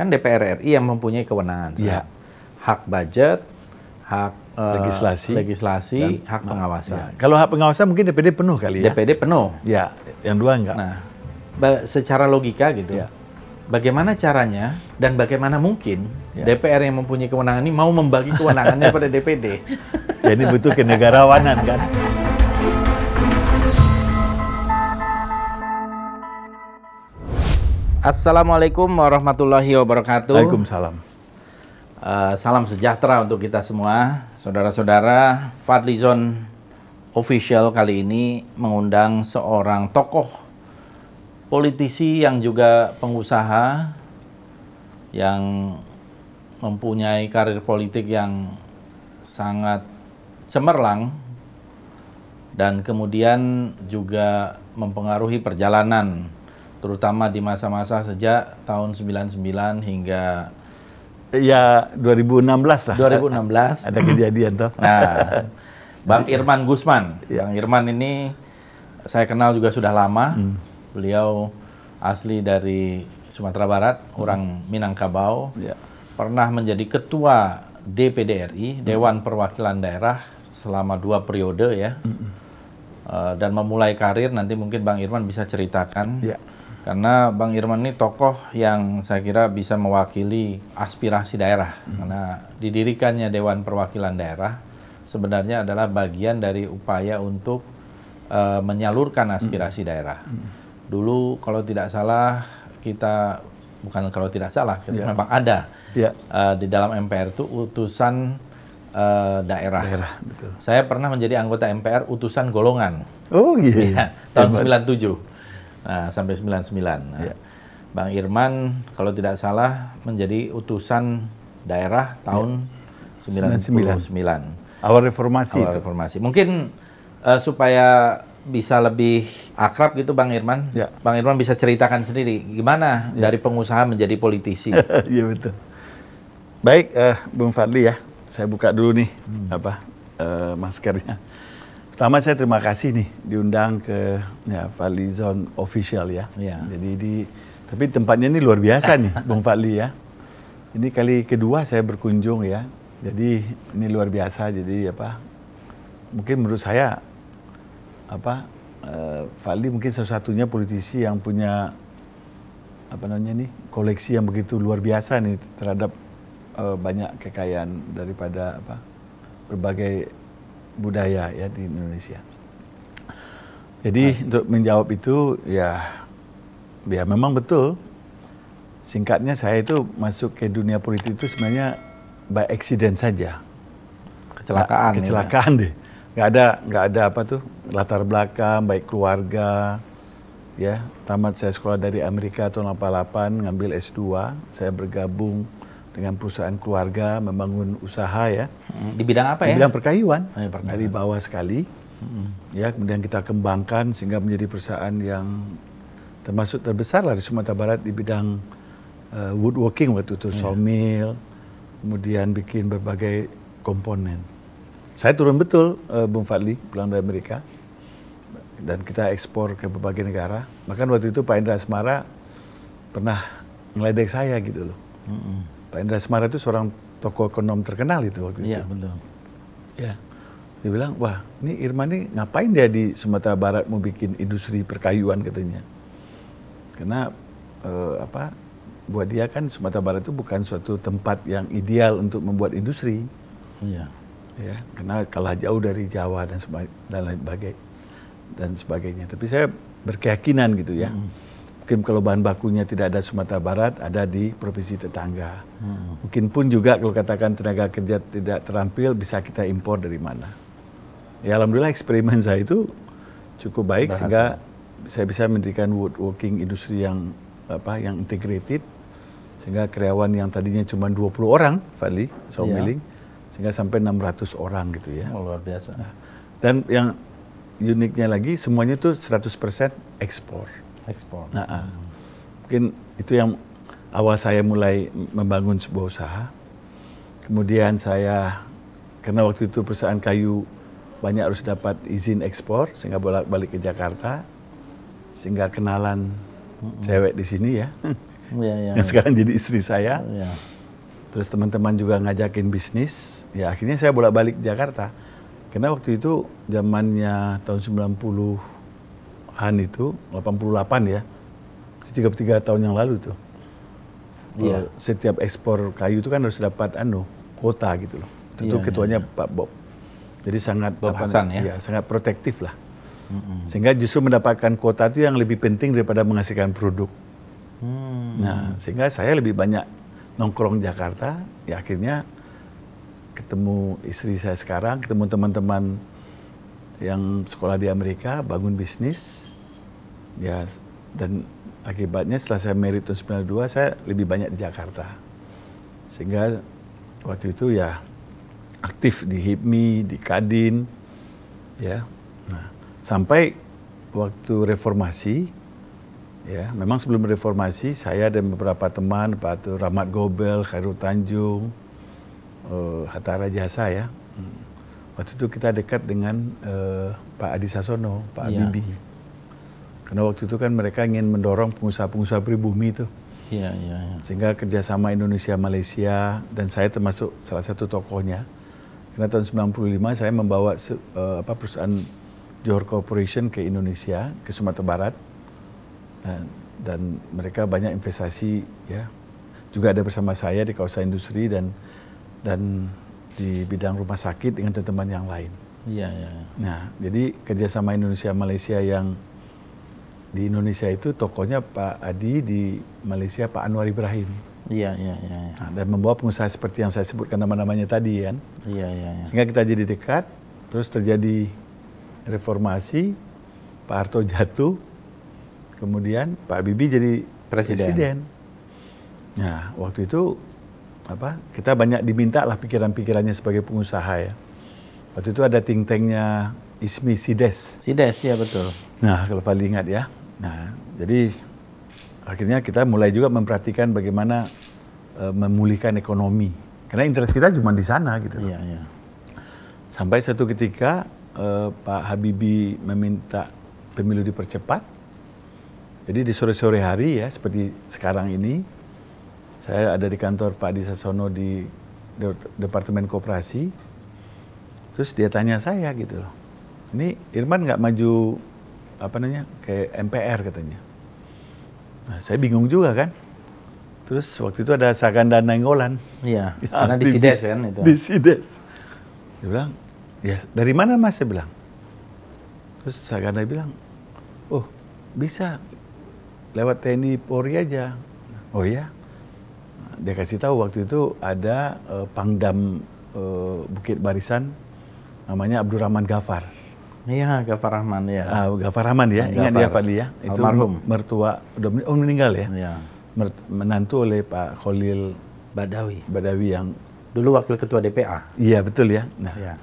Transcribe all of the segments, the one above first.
kan DPR RI yang mempunyai kewenangan ya. hak budget hak eh, legislasi legislasi dan, hak pengawasan ya. kalau hak pengawasan mungkin DPD penuh kali ya DPD penuh ya yang dua enggak nah secara logika gitu ya. bagaimana caranya dan bagaimana mungkin ya. DPR yang mempunyai kewenangan ini mau membagi kewenangannya pada DPD ya ini butuh kenegarawanan kan Assalamualaikum warahmatullahi wabarakatuh. Waalaikumsalam. Uh, salam sejahtera untuk kita semua, saudara-saudara. Fadlizon official kali ini mengundang seorang tokoh politisi yang juga pengusaha yang mempunyai karir politik yang sangat cemerlang dan kemudian juga mempengaruhi perjalanan terutama di masa-masa sejak tahun 99 hingga ya 2016 lah. 2016 ada kejadian tuh Nah, Bang Irman Gusman. Ya. Bang Irman ini saya kenal juga sudah lama. Hmm. Beliau asli dari Sumatera Barat, orang Minangkabau. Ya. Pernah menjadi ketua DPD RI, hmm. Dewan Perwakilan Daerah selama dua periode ya. Hmm. Eh, dan memulai karir nanti mungkin Bang Irman bisa ceritakan. Ya karena Bang Irman ini tokoh yang saya kira bisa mewakili aspirasi daerah. Hmm. Karena didirikannya Dewan Perwakilan Daerah sebenarnya adalah bagian dari upaya untuk uh, menyalurkan hmm. aspirasi hmm. daerah. Dulu kalau tidak salah kita bukan kalau tidak salah kita yeah. memang ada yeah. Ya. uh, di dalam MPR itu utusan uh, daerah. daerah betul. Saya pernah menjadi anggota MPR utusan golongan. Oh iya. Yeah. tahun Hebat. 97. Nah, sampai 99. Nah, ya. Bang Irman kalau tidak salah menjadi utusan daerah tahun ya. 99. 99. Awal reformasi. Awal itu. reformasi. Mungkin uh, supaya bisa lebih akrab gitu Bang Irman. Ya. Bang Irman bisa ceritakan sendiri gimana ya. dari pengusaha menjadi politisi. Iya betul. Baik, uh, Bung Fadli ya, saya buka dulu nih hmm. apa uh, maskernya. Pertama saya terima kasih nih diundang ke ya, Fadli Zone official ya. ya. Jadi di tapi tempatnya ini luar biasa nih Bung Fadli ya. Ini kali kedua saya berkunjung ya. Jadi ini luar biasa jadi apa? Mungkin menurut saya apa eh, Fadli mungkin salah satunya politisi yang punya apa namanya nih koleksi yang begitu luar biasa nih terhadap eh, banyak kekayaan daripada apa berbagai budaya ya di Indonesia. Jadi Mas. untuk menjawab itu ya ya memang betul singkatnya saya itu masuk ke dunia politik itu sebenarnya by accident saja. Kecelakaan. Ya, kecelakaan ya. deh. Nggak ada nggak ada apa tuh latar belakang baik keluarga ya tamat saya sekolah dari Amerika tahun 88 ngambil S2 saya bergabung dengan perusahaan keluarga membangun usaha ya. Hmm, di bidang apa ya? bidang perkayuan. Oh, ya, Dari bawah sekali. Hmm. Ya, kemudian kita kembangkan sehingga menjadi perusahaan yang termasuk terbesar lah di Sumatera Barat di bidang uh, woodworking waktu itu iya. sawmill, kemudian bikin berbagai komponen. Saya turun betul uh, Bung Fadli pulang dari Amerika dan kita ekspor ke berbagai negara. Bahkan waktu itu Pak Indra Asmara pernah ngeledek saya gitu loh. -hmm Pak Indra Semara itu seorang tokoh ekonom terkenal itu waktu ya, itu. Iya, betul. Ya. Dia bilang, wah ini Irma ini ngapain dia di Sumatera Barat mau bikin industri perkayuan katanya. Karena eh, apa buat dia kan Sumatera Barat itu bukan suatu tempat yang ideal untuk membuat industri. Iya. Ya, karena kalah jauh dari Jawa dan, dan lain sebagainya. Dan sebagainya. Tapi saya berkeyakinan gitu ya. -hmm krim kalau bahan bakunya tidak ada Sumatera Barat, ada di provinsi tetangga. Hmm. Mungkin pun juga kalau katakan tenaga kerja tidak terampil, bisa kita impor dari mana. Ya alhamdulillah eksperimen saya itu cukup baik Bahasa. sehingga saya bisa mendirikan woodworking industri yang apa yang integrated sehingga karyawan yang tadinya cuma 20 orang, Fadli, sawmilling, iya. yeah. sehingga sampai 600 orang gitu ya. Oh, luar biasa. Nah, dan yang uniknya lagi semuanya itu 100% ekspor ekspor. Nah, hmm. mungkin itu yang awal saya mulai membangun sebuah usaha. Kemudian saya karena waktu itu perusahaan kayu banyak harus dapat izin ekspor sehingga bolak-balik ke Jakarta sehingga kenalan hmm. cewek di sini ya. ya, ya yang sekarang jadi istri saya. Ya. Terus teman-teman juga ngajakin bisnis, ya akhirnya saya bolak-balik Jakarta. Karena waktu itu zamannya tahun 90 Han itu 88 ya. 33 tahun yang lalu tuh. Iya. Eh, setiap ekspor kayu itu kan harus dapat anu kuota gitu loh. Itu iya, tuh ketuanya iya, iya. Pak Bob. Jadi sangat Bob apa, Hasan ya? ya sangat protektif lah. Mm-hmm. Sehingga justru mendapatkan kuota itu yang lebih penting daripada menghasilkan produk. Hmm. Nah, sehingga saya lebih banyak nongkrong Jakarta, ya akhirnya ketemu istri saya sekarang, ketemu teman-teman yang sekolah di Amerika, bangun bisnis, ya dan akibatnya setelah saya merit tahun 92 saya lebih banyak di Jakarta sehingga waktu itu ya aktif di HIPMI, di Kadin ya nah, sampai waktu reformasi ya memang sebelum reformasi saya dan beberapa teman Pak Atur Rahmat Gobel, Khairul Tanjung uh, Hatta Rajasa ya hmm, waktu itu kita dekat dengan uh, Pak Adi Sasono, Pak ya. Karena waktu itu kan mereka ingin mendorong pengusaha-pengusaha pribumi itu. Iya, iya, iya. Sehingga kerjasama Indonesia Malaysia dan saya termasuk salah satu tokohnya. Karena tahun 95 saya membawa uh, apa perusahaan Johor Corporation ke Indonesia, ke Sumatera Barat. Dan, dan mereka banyak investasi ya. Juga ada bersama saya di kawasan industri dan dan di bidang rumah sakit dengan teman-teman yang lain. Iya, iya. iya. Nah, jadi kerjasama Indonesia Malaysia yang di Indonesia itu tokonya Pak Adi di Malaysia Pak Anwar Ibrahim. Iya, iya, iya. Ya. Nah, dan membawa pengusaha seperti yang saya sebutkan nama-namanya tadi kan. Iya, iya, iya. Sehingga kita jadi dekat, terus terjadi reformasi, Pak Harto jatuh, kemudian Pak Bibi jadi presiden. presiden. Nah, waktu itu apa? Kita banyak diminta lah pikiran-pikirannya sebagai pengusaha ya. Waktu itu ada ting tengnya Ismi Sides. Sides ya betul. Nah, kalau paling ingat ya. Nah, jadi akhirnya kita mulai juga memperhatikan bagaimana uh, memulihkan ekonomi. Karena interest kita cuma di sana gitu. Iya, iya. Sampai satu ketika uh, Pak Habibie meminta pemilu dipercepat. Jadi di sore-sore hari ya seperti sekarang ini saya ada di kantor Pak Adi Sasono di Departemen Koperasi. Terus dia tanya saya gitu loh. Ini Irman nggak maju apa namanya kayak MPR katanya. Nah, saya bingung juga kan. Terus waktu itu ada Saganda Nenggolan. Iya, ya, karena di Sides kan itu. Di Sides. Dia bilang, ya dari mana mas? Saya bilang. Terus Saganda bilang, oh bisa lewat TNI Polri aja. Oh ya, dia kasih tahu waktu itu ada uh, Pangdam uh, Bukit Barisan namanya Abdurrahman Gafar. Iya, Gafar Rahman ya. Ah, Gafar Rahman ya, ingat dia ya Pak Lia. Itu Almarhum. mertua, udah oh, meninggal ya. Iya. Menantu oleh Pak Khalil Badawi. Badawi yang dulu wakil ketua DPA. Iya betul ya. Nah, ya.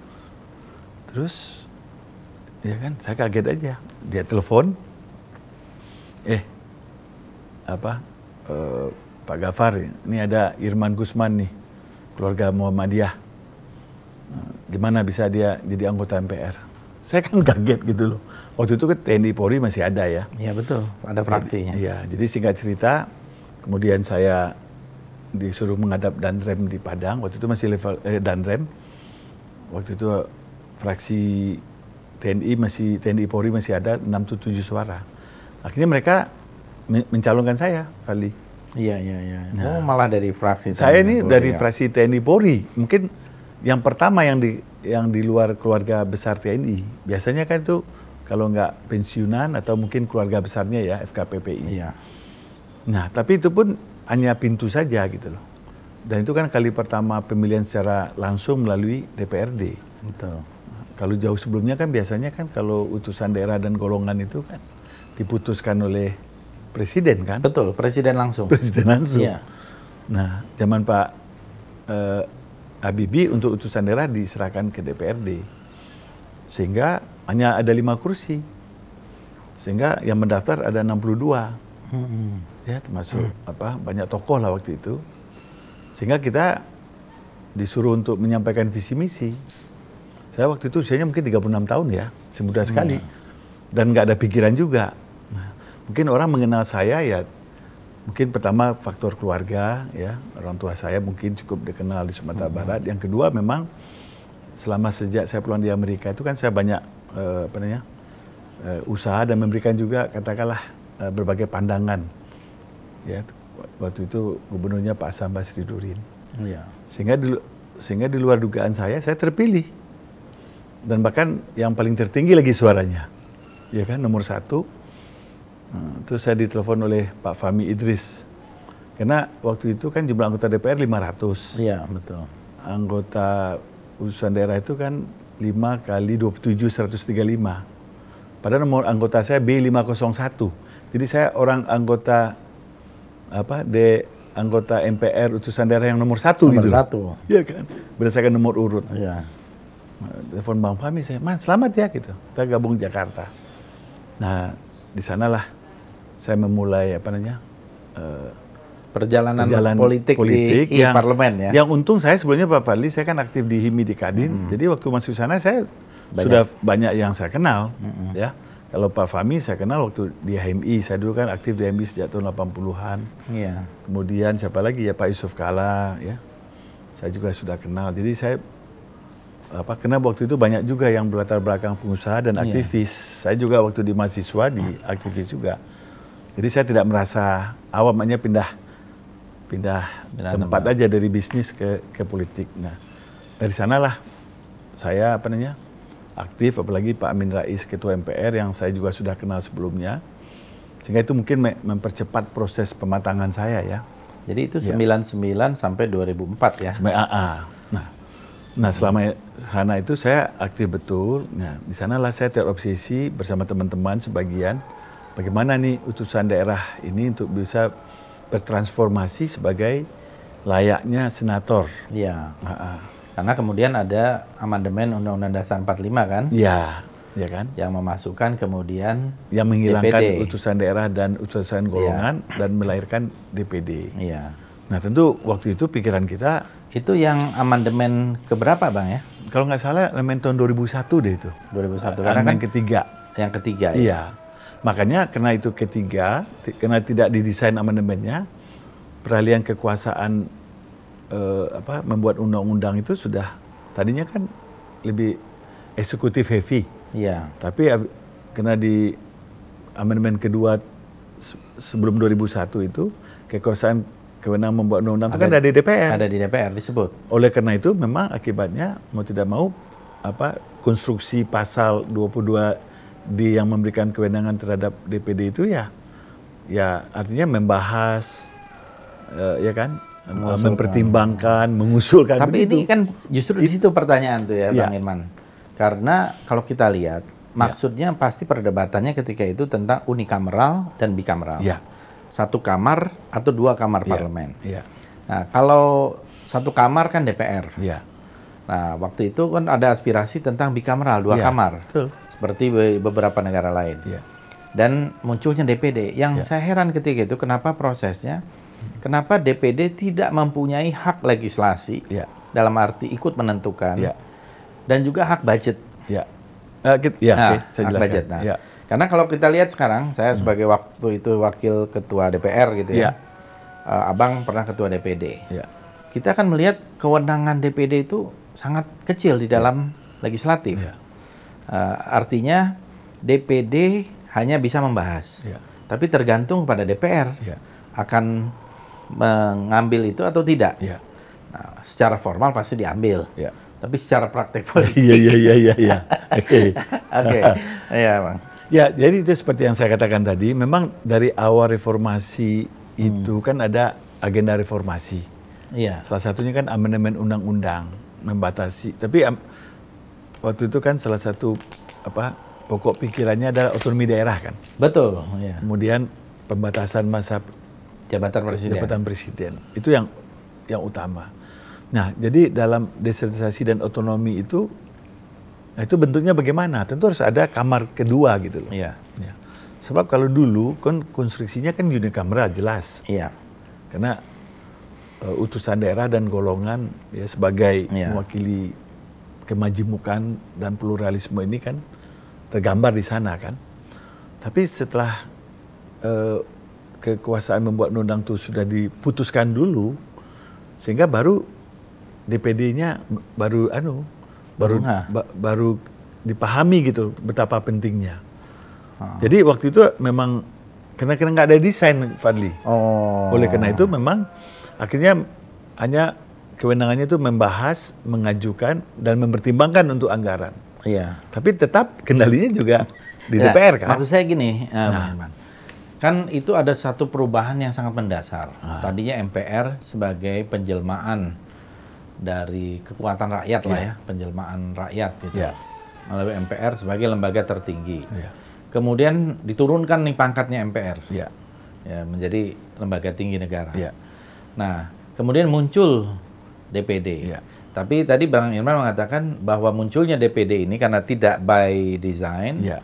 terus ya kan, saya kaget aja. Dia telepon, eh apa uh, Pak Gafar, ini ada Irman Gusman nih, keluarga Muhammadiyah. Nah, gimana bisa dia jadi anggota MPR? Saya kan kaget gitu loh. Waktu itu kan TNI Polri masih ada ya. Iya betul, ada fraksinya. Iya, jadi singkat cerita, kemudian saya disuruh menghadap Danrem di Padang. Waktu itu masih level eh, Danrem. Waktu itu fraksi TNI masih TNI Polri masih ada enam tujuh suara. Akhirnya mereka mencalonkan saya kali. Iya iya iya. Oh, nah, oh malah dari fraksi. Saya ini dari ya. fraksi TNI Polri. Mungkin yang pertama yang di yang di luar keluarga besar TNI biasanya kan itu kalau nggak pensiunan atau mungkin keluarga besarnya ya FKPPI. Iya. Nah, tapi itu pun hanya pintu saja gitu loh. Dan itu kan kali pertama pemilihan secara langsung melalui DPRD. Betul. kalau jauh sebelumnya kan biasanya kan kalau utusan daerah dan golongan itu kan diputuskan oleh presiden kan? Betul, presiden langsung. Presiden langsung. Iya. Nah, zaman Pak eh, Habibie untuk utusan daerah diserahkan ke DPRD. Sehingga hanya ada lima kursi. Sehingga yang mendaftar ada 62. Hmm. Ya, termasuk hmm. apa banyak tokoh lah waktu itu. Sehingga kita disuruh untuk menyampaikan visi misi. Saya waktu itu usianya mungkin 36 tahun ya, semudah sekali. Hmm. Dan nggak ada pikiran juga. Nah, mungkin orang mengenal saya ya mungkin pertama faktor keluarga ya orang tua saya mungkin cukup dikenal di Sumatera hmm. Barat. Yang kedua memang selama sejak saya pulang di Amerika itu kan saya banyak uh, apa namanya uh, usaha dan memberikan juga katakanlah uh, berbagai pandangan ya waktu itu gubernurnya Pak Samba Sri Durin yeah. sehingga di, sehingga di luar dugaan saya saya terpilih dan bahkan yang paling tertinggi lagi suaranya ya kan nomor satu Hmm, terus saya ditelepon oleh Pak Fahmi Idris. Karena waktu itu kan jumlah anggota DPR 500. Iya, betul. Anggota urusan daerah itu kan 5 kali 27 135. Padahal nomor anggota saya B501. Jadi saya orang anggota apa D anggota MPR utusan daerah yang nomor satu nomor gitu. Nomor satu. Iya kan? Berdasarkan nomor urut. Iya. Telepon Bang Fahmi saya, "Man, selamat ya" gitu. Kita gabung Jakarta. Nah, di sanalah saya memulai apa namanya uh, perjalanan, perjalanan politik, politik di yang, parlemen ya. Yang untung saya sebelumnya Pak Fadli saya kan aktif di HIMI di Kadin. Mm -hmm. Jadi waktu masuk sana saya banyak. sudah banyak yang saya kenal mm -hmm. ya. Kalau Pak Fami saya kenal waktu di HMI, saya dulu kan aktif di HMI sejak tahun 80-an. Iya. Kemudian siapa lagi ya Pak Yusuf Kala ya. Saya juga sudah kenal. Jadi saya apa kenal waktu itu banyak juga yang berlatar belakang pengusaha dan iya. aktivis. Iya. Saya juga waktu di mahasiswa di nah. aktivis juga. Jadi saya tidak merasa awam ah, pindah pindah, Bila tempat nama. aja dari bisnis ke ke politik. Nah, dari sanalah saya apa namanya? aktif apalagi Pak Amin Rais ketua MPR yang saya juga sudah kenal sebelumnya. Sehingga itu mungkin mempercepat proses pematangan saya ya. Jadi itu ya. 99 sampai 2004 ya. Sampai AA. Ah, ah. Nah, Nah selama sana itu saya aktif betul. Nah di sanalah saya terobsesi bersama teman-teman sebagian bagaimana nih utusan daerah ini untuk bisa bertransformasi sebagai layaknya senator. Iya. Karena kemudian ada amandemen Undang-Undang Dasar 45 kan? Iya, ya kan? Yang memasukkan kemudian yang menghilangkan DPD. utusan daerah dan utusan iya. golongan ya. dan melahirkan DPD. Iya. Nah, tentu waktu itu pikiran kita itu yang amandemen keberapa, Bang ya? Kalau nggak salah, elemen tahun 2001 deh itu. 2001 karena kan ketiga. Yang ketiga ya. Iya Makanya karena itu ketiga, karena tidak didesain amandemennya, peralihan kekuasaan eh, apa membuat undang-undang itu sudah tadinya kan lebih eksekutif heavy. Iya. Tapi karena di amandemen kedua sebelum 2001 itu kekuasaan kewenangan membuat undang-undang itu kan ada di DPR. Ada di DPR disebut. Oleh karena itu memang akibatnya mau tidak mau apa konstruksi pasal 22 di yang memberikan kewenangan terhadap DPD itu ya ya artinya membahas uh, ya kan mengusulkan. mempertimbangkan mengusulkan tapi begitu. ini kan justru di situ pertanyaan tuh ya, ya Bang Irman karena kalau kita lihat ya. maksudnya ya. pasti perdebatannya ketika itu tentang unikameral dan bikameral ya. satu kamar atau dua kamar ya. parlemen ya. nah kalau satu kamar kan DPR ya. nah waktu itu kan ada aspirasi tentang bikameral dua ya. kamar Betul seperti beberapa negara lain. Ya. Dan munculnya DPD. Yang ya. saya heran ketika itu kenapa prosesnya, kenapa DPD tidak mempunyai hak legislasi ya. dalam arti ikut menentukan ya. dan juga hak budget. ya Uh, eh, get, ya, nah, okay, saya hak budget. Nah, ya. Karena kalau kita lihat sekarang, saya hmm. sebagai hmm. waktu itu wakil ketua DPR gitu ya, ya. uh, abang pernah ketua DPD. Ya. Kita akan melihat kewenangan DPD itu sangat kecil di iya. dalam ya. legislatif. Ya. Uh, artinya DPD hanya bisa membahas, ya. tapi tergantung pada DPR ya. akan mengambil itu atau tidak. Ya. Nah, secara formal pasti diambil, ya. tapi secara praktek iya, politik. Iya iya iya iya. Oke. Oke. Ya bang. Ya jadi itu seperti yang saya katakan tadi. Memang dari awal reformasi hmm. itu kan ada agenda reformasi. Iya. Salah satunya kan amandemen undang-undang membatasi. Tapi waktu itu kan salah satu apa pokok pikirannya adalah otonomi daerah kan. Betul. Ya. Kemudian pembatasan masa jabatan presiden. Jabatan presiden itu yang yang utama. Nah, jadi dalam desentralisasi dan otonomi itu, nah itu bentuknya bagaimana? Tentu harus ada kamar kedua gitu loh. Iya. Ya. Sebab kalau dulu kan konstruksinya kan kamera jelas. Iya. Karena uh, utusan daerah dan golongan ya sebagai ya. mewakili kemajemukan dan pluralisme ini kan tergambar di sana kan. Tapi setelah uh, kekuasaan membuat undang itu sudah diputuskan dulu, sehingga baru DPD-nya baru anu baru ba, baru dipahami gitu betapa pentingnya. Ha. Ah. Jadi waktu itu memang karena kena nggak ada desain Fadli. Oh. Oleh karena itu memang akhirnya hanya kewenangannya itu membahas, mengajukan dan mempertimbangkan untuk anggaran. Iya. Tapi tetap kendalinya juga di ya, DPR kan. Maksud saya gini, uh, nah. kan itu ada satu perubahan yang sangat mendasar. Ah. Tadinya MPR sebagai penjelmaan dari kekuatan rakyat yeah. lah iya. ya, penjelmaan rakyat gitu. Yeah. Melalui MPR sebagai lembaga tertinggi. Yeah. Kemudian diturunkan nih pangkatnya MPR. Yeah. Ya, menjadi lembaga tinggi negara. Yeah. Nah, kemudian muncul DPD. Ya. Tapi tadi Bang Irman mengatakan bahwa munculnya DPD ini karena tidak by design, ya.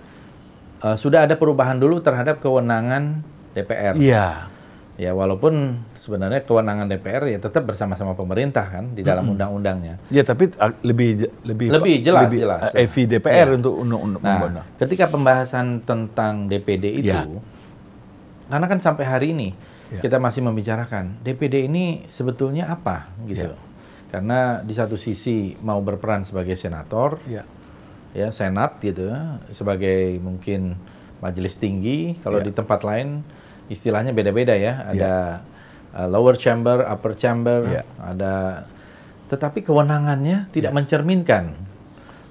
uh, sudah ada perubahan dulu terhadap kewenangan DPR. Iya. Ya walaupun sebenarnya kewenangan DPR ya tetap bersama-sama pemerintah kan di dalam hmm undang-undangnya. Ya tapi ah, lebih lebih lebih jelas lebih, jelas. Uh, eh, DPR ya. untuk undang-undang. Nah, ketika pembahasan tentang DPD itu, ya. karena kan sampai hari ini ya. kita masih membicarakan DPD ini sebetulnya apa gitu. Ya karena di satu sisi mau berperan sebagai senator, ya, ya senat gitu, sebagai mungkin majelis tinggi. Kalau ya. di tempat lain istilahnya beda-beda ya. Iya. Ada ya. lower chamber, upper chamber, ya. ada. Tetapi kewenangannya tidak ya. mencerminkan.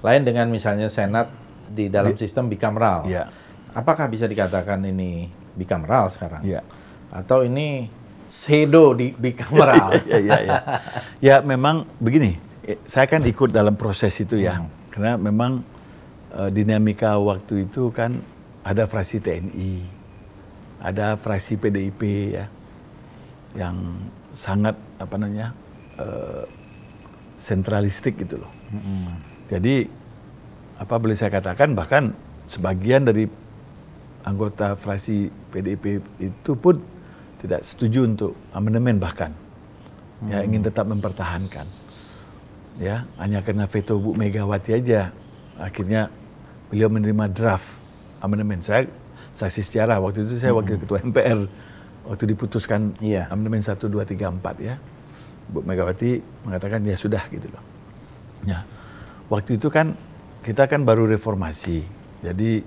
Lain dengan misalnya senat di dalam sistem bicameral. Ya. Apakah bisa dikatakan ini bicameral sekarang? Ya. Atau ini sedo di, bicameral. kamera. ya, ya, ya. Iya. ya memang begini, eh, saya kan ikut dalam proses itu ya, hmm. karena memang e, dinamika waktu itu kan ada fraksi TNI, ada fraksi PDIP ya, yang sangat apa namanya e, sentralistik gitu loh. Hmm. Jadi apa boleh saya katakan bahkan sebagian dari anggota fraksi PDIP itu pun tidak setuju untuk amandemen bahkan hmm. ya ingin hmm. tetap mempertahankan ya hanya karena veto Bu Megawati aja akhirnya beliau menerima draft amandemen saya saksi sejarah waktu itu saya hmm. ketua MPR waktu diputuskan iya. amandemen 1 2 3 4 ya Bu Megawati mengatakan ya sudah gitu loh ya waktu itu kan kita kan baru reformasi jadi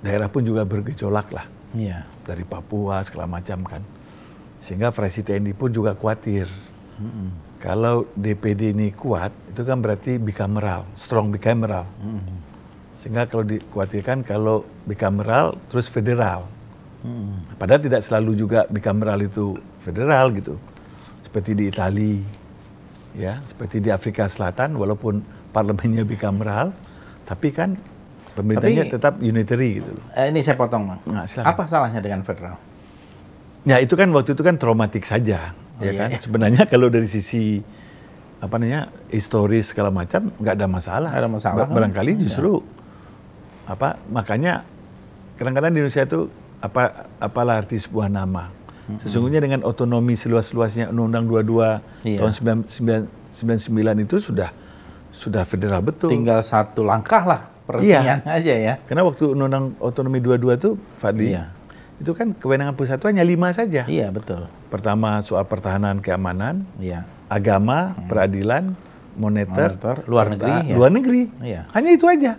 daerah pun juga bergejolak lah iya. dari Papua segala macam kan sehingga fraksi TNI pun juga khawatir. Hmm. Kalau DPD ini kuat, itu kan berarti bicameral, strong bicameral. Hmm. Sehingga kalau dikhawatirkan kalau bicameral terus federal. Hmm. Padahal tidak selalu juga bicameral itu federal gitu. Seperti di Italia, ya, seperti di Afrika Selatan walaupun parlemennya bicameral, tapi kan pemerintahnya Tapi, tetap unitary gitu loh. Eh, ini saya potong, Bang. Nah, Apa salahnya dengan federal? Ya itu kan waktu itu kan traumatik saja, oh, ya iya, kan. Iya. Sebenarnya kalau dari sisi apa namanya historis segala macam nggak ada masalah. Gak ada masalah. Ba barangkali iya. justru iya. apa makanya kadang-kadang di Indonesia itu apa apalah arti sebuah nama. Mm -hmm. Sesungguhnya dengan otonomi seluas-luasnya Undang-Undang 22 iya. tahun sembilan itu sudah sudah federal betul. Tinggal satu langkah lah iya. peresmian iya. aja ya. Karena waktu Undang-Undang Otonomi 22 itu Fadli iya itu kan kewenangan pusat itu hanya lima saja. Iya betul. Pertama soal pertahanan keamanan, iya. agama, hmm. peradilan, moneter, moneter luar negeri, ya. luar negeri. Iya. Hanya itu aja.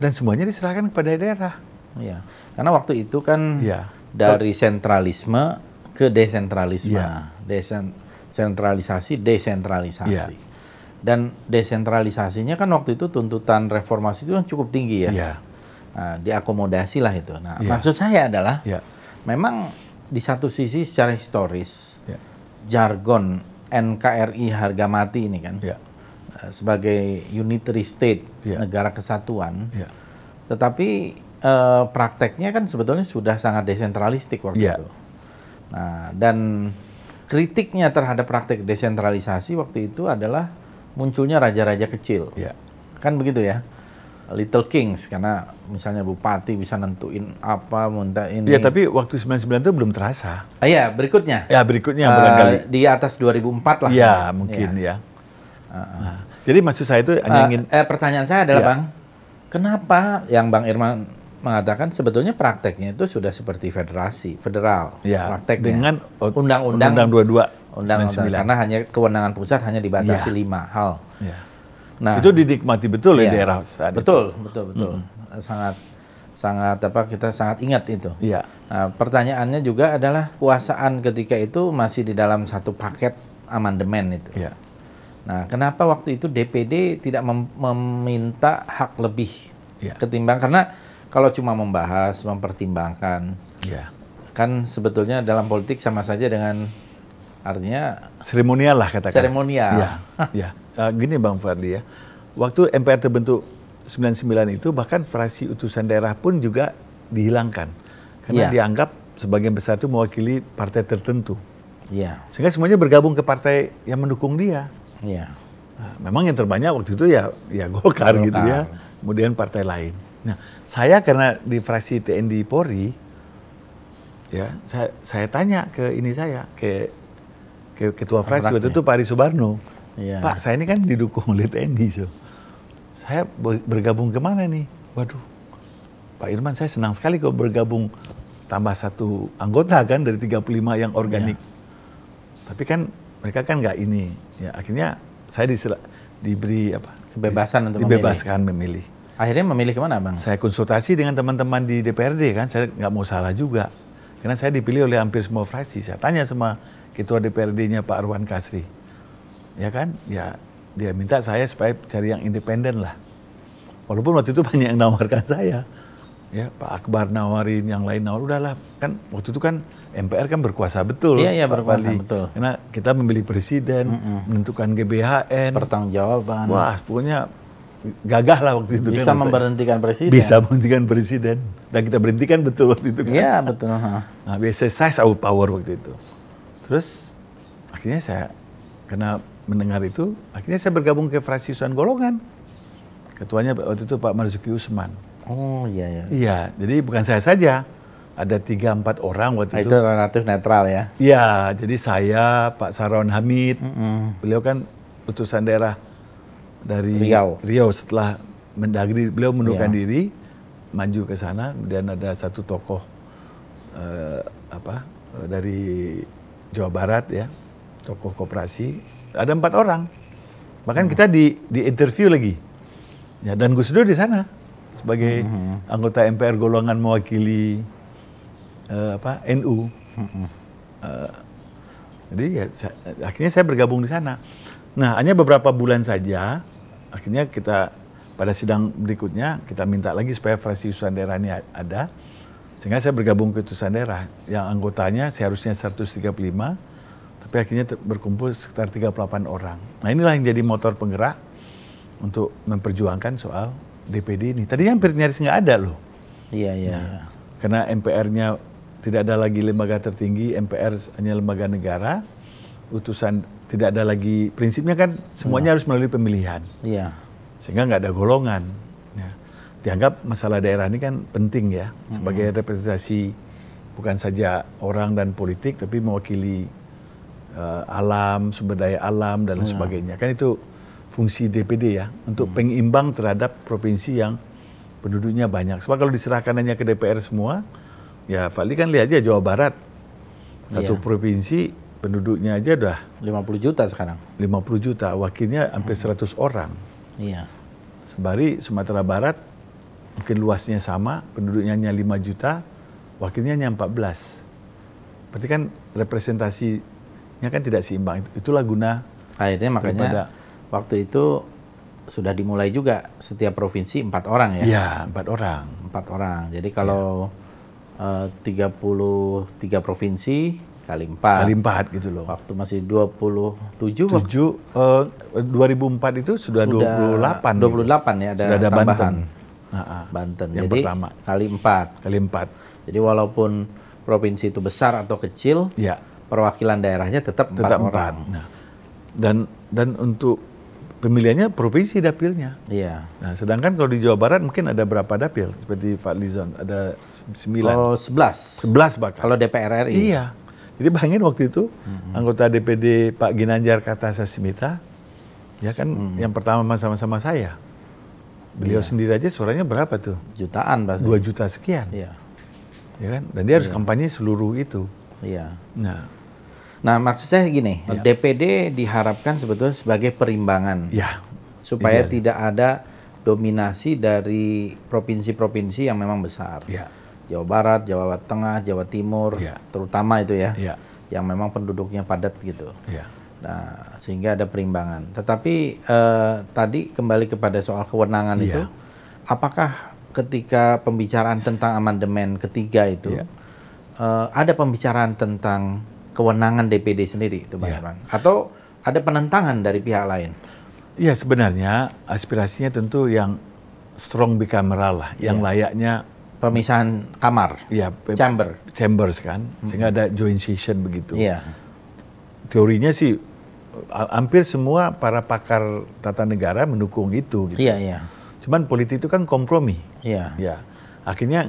Dan semuanya diserahkan kepada daerah. Iya. Karena waktu itu kan iya. dari sentralisme ke desentralisme, iya. Desen sentralisasi, desentralisasi. Iya. Dan desentralisasinya kan waktu itu tuntutan reformasi itu kan cukup tinggi ya. Iya Nah, diakomodasi lah itu. Nah, yeah. maksud saya adalah yeah. memang di satu sisi secara historis yeah. jargon NKRI harga mati ini kan yeah. Iya. sebagai unitary state yeah. negara kesatuan, yeah. tetapi eh, prakteknya kan sebetulnya sudah sangat desentralistik waktu yeah. itu. Nah, dan kritiknya terhadap praktek desentralisasi waktu itu adalah munculnya raja-raja kecil. Yeah. Kan begitu ya. Little Kings karena misalnya bupati bisa nentuin apa minta iya, ini. Iya, tapi waktu 99 itu belum terasa. Ah, iya, berikutnya. Ya, berikutnya uh, Di atas 2004 lah. Iya, kan? mungkin ya. ya. Uh, ah, -huh. Ah. Nah, jadi maksud saya itu eh, hanya eh, pertanyaan saya adalah, ya. Bang, kenapa yang Bang Irman mengatakan sebetulnya prakteknya itu sudah seperti federasi federal ya, prakteknya dengan undang-undang 22 undang-undang karena hanya kewenangan pusat hanya dibatasi ya. lima hal. Ya Nah, itu didikmati betul ya iya, di daerah saat betul, itu. Betul, hmm. betul, betul. Hmm. Sangat sangat apa kita sangat ingat itu. Iya. Nah, pertanyaannya juga adalah kuasaan ketika itu masih di dalam satu paket amandemen itu. Iya. Nah, kenapa waktu itu DPD tidak mem meminta hak lebih Iya. ketimbang karena kalau cuma membahas, mempertimbangkan, Iya. kan sebetulnya dalam politik sama saja dengan artinya seremonial lah katakan. Seremonial. Iya. Iya. uh, gini Bang Fadli ya, waktu MPR terbentuk 99 itu bahkan fraksi utusan daerah pun juga dihilangkan karena yeah. dianggap sebagian besar itu mewakili partai tertentu. Yeah. Sehingga semuanya bergabung ke partai yang mendukung dia. Yeah. Nah, memang yang terbanyak waktu itu ya ya Golkar, Golkar. gitu ya, kemudian partai lain. Nah, saya karena di fraksi TNI Polri ya, saya saya tanya ke ini saya ke ke ketua fraksi waktu itu Pak Ari Subarno. Yeah. Pak, saya ini kan didukung oleh TNI, so. Saya bergabung kemana nih? Waduh, Pak Irman, saya senang sekali kok bergabung tambah satu anggota kan dari 35 yang organik. Yeah. Tapi kan mereka kan nggak ini. Ya akhirnya saya disela, diberi apa? Kebebasan di, untuk dibebaskan memilih. memilih. Akhirnya memilih kemana bang? Saya konsultasi dengan teman-teman di DPRD kan, saya nggak mau salah juga. Karena saya dipilih oleh hampir semua fraksi. Saya tanya sama ketua DPRD-nya Pak Arwan Kasri ya kan ya dia minta saya supaya cari yang independen lah walaupun waktu itu banyak yang nawarkan saya ya Pak Akbar nawarin yang lain nawar udahlah kan waktu itu kan MPR kan berkuasa betul iya iya berkuasa betul karena kita memilih presiden mm -mm. menentukan GBHN pertanggungjawaban wah punya gagah lah waktu itu bisa kan, memberhentikan presiden bisa memberhentikan presiden dan kita berhentikan betul waktu itu kan iya betul nah biasa size sahut power waktu itu terus akhirnya saya karena mendengar itu, akhirnya saya bergabung ke fraksi Suan Golongan. Ketuanya waktu itu Pak Marzuki Usman. Oh iya iya. Iya, jadi bukan saya saja. Ada tiga empat orang waktu ah, itu. Itu relatif netral ya? Iya, jadi saya, Pak Saron Hamid, mm -hmm. beliau kan utusan daerah dari Riau. Riau setelah Mendagri, beliau mundurkan yeah. diri, maju ke sana, dan ada satu tokoh uh, apa eh, dari Jawa Barat ya, tokoh koperasi ada empat orang. Bahkan hmm. kita di, di interview lagi. Ya, dan Gus Dur di sana sebagai hmm. anggota MPR golongan mewakili uh, apa NU. Hmm. Uh, eh, jadi ya, saya, akhirnya saya bergabung di sana. Nah, hanya beberapa bulan saja, akhirnya kita pada sidang berikutnya kita minta lagi supaya fraksi usulan daerah ini ada. Sehingga saya bergabung ke utusan daerah yang anggotanya seharusnya 135, akhirnya berkumpul sekitar 38 orang. Nah inilah yang jadi motor penggerak untuk memperjuangkan soal DPD ini. Tadi hampir nyaris nggak ada loh. Iya, iya. Nah, iya. Karena MPR-nya tidak ada lagi lembaga tertinggi, MPR hanya lembaga negara, utusan tidak ada lagi, prinsipnya kan semuanya iya. harus melalui pemilihan. Iya. Sehingga nggak ada golongan. Ya. Dianggap masalah daerah ini kan penting ya, sebagai mm -hmm. representasi bukan saja orang dan politik, tapi mewakili uh, alam, sumber daya alam dan hmm. sebagainya. Kan itu fungsi DPD ya untuk hmm. pengimbang terhadap provinsi yang penduduknya banyak. Sebab kalau diserahkan hanya ke DPR semua, ya Fali kan lihat aja Jawa Barat satu yeah. provinsi penduduknya aja udah 50 juta sekarang. 50 juta, wakilnya hampir hmm. orang. Iya. Yeah. Sembari Sumatera Barat mungkin luasnya sama, penduduknya hanya 5 juta, wakilnya hanya 14. Berarti kan representasi ya kan tidak seimbang. Itulah guna akhirnya makanya daripada, waktu itu sudah dimulai juga setiap provinsi empat orang ya. Iya empat orang. Empat orang. Jadi kalau eh, tiga puluh tiga provinsi kali empat. Kali empat gitu loh. Waktu masih dua puluh tujuh. Tujuh eh, dua ribu empat itu sudah dua puluh delapan. Gitu. Dua puluh delapan ya ada, sudah ada tambahan. Banten. Banten. Yang Jadi pertama. kali empat. Kali empat. Jadi walaupun provinsi itu besar atau kecil. Ya perwakilan daerahnya tetap empat tetap orang. Nah, dan dan untuk pemilihannya provinsi dapilnya. Iya. Nah, sedangkan kalau di Jawa Barat mungkin ada berapa dapil seperti Pak Lizon ada sembilan. Kalau oh, sebelas. Sebelas bahkan. Kalau DPR RI. Iya. Jadi bayangin waktu itu hmm anggota DPD Pak Ginanjar Kata Sasmita ya kan mm. yang pertama sama-sama saya. Beliau iya. sendiri aja suaranya berapa tuh? Jutaan pasti. Dua juta sekian. Iya. Ya kan? Dan dia harus iya. kampanye seluruh itu. Iya. Nah, nah maksud saya gini, ya. DPD diharapkan sebetulnya sebagai perimbangan. Ya. Supaya Ideal. tidak ada dominasi dari provinsi-provinsi yang memang besar. Ya. Jawa Barat, Jawa Tengah, Jawa Timur, ya. terutama itu ya, ya, yang memang penduduknya padat gitu. Ya. Nah, sehingga ada perimbangan. Tetapi eh, tadi kembali kepada soal kewenangan ya. itu, apakah ketika pembicaraan tentang amandemen ketiga itu, ya uh, ada pembicaraan tentang kewenangan DPD sendiri itu Bang Herman iya. atau ada penentangan dari pihak lain? Iya sebenarnya aspirasinya tentu yang strong bicameral lah, yang iya. layaknya pemisahan kamar, ya, chamber, chambers kan, hmm. sehingga ada joint session begitu. Ya. Teorinya sih hampir semua para pakar tata negara mendukung itu. Gitu. iya. iya. Cuman politik itu kan kompromi. Iya. Ya, akhirnya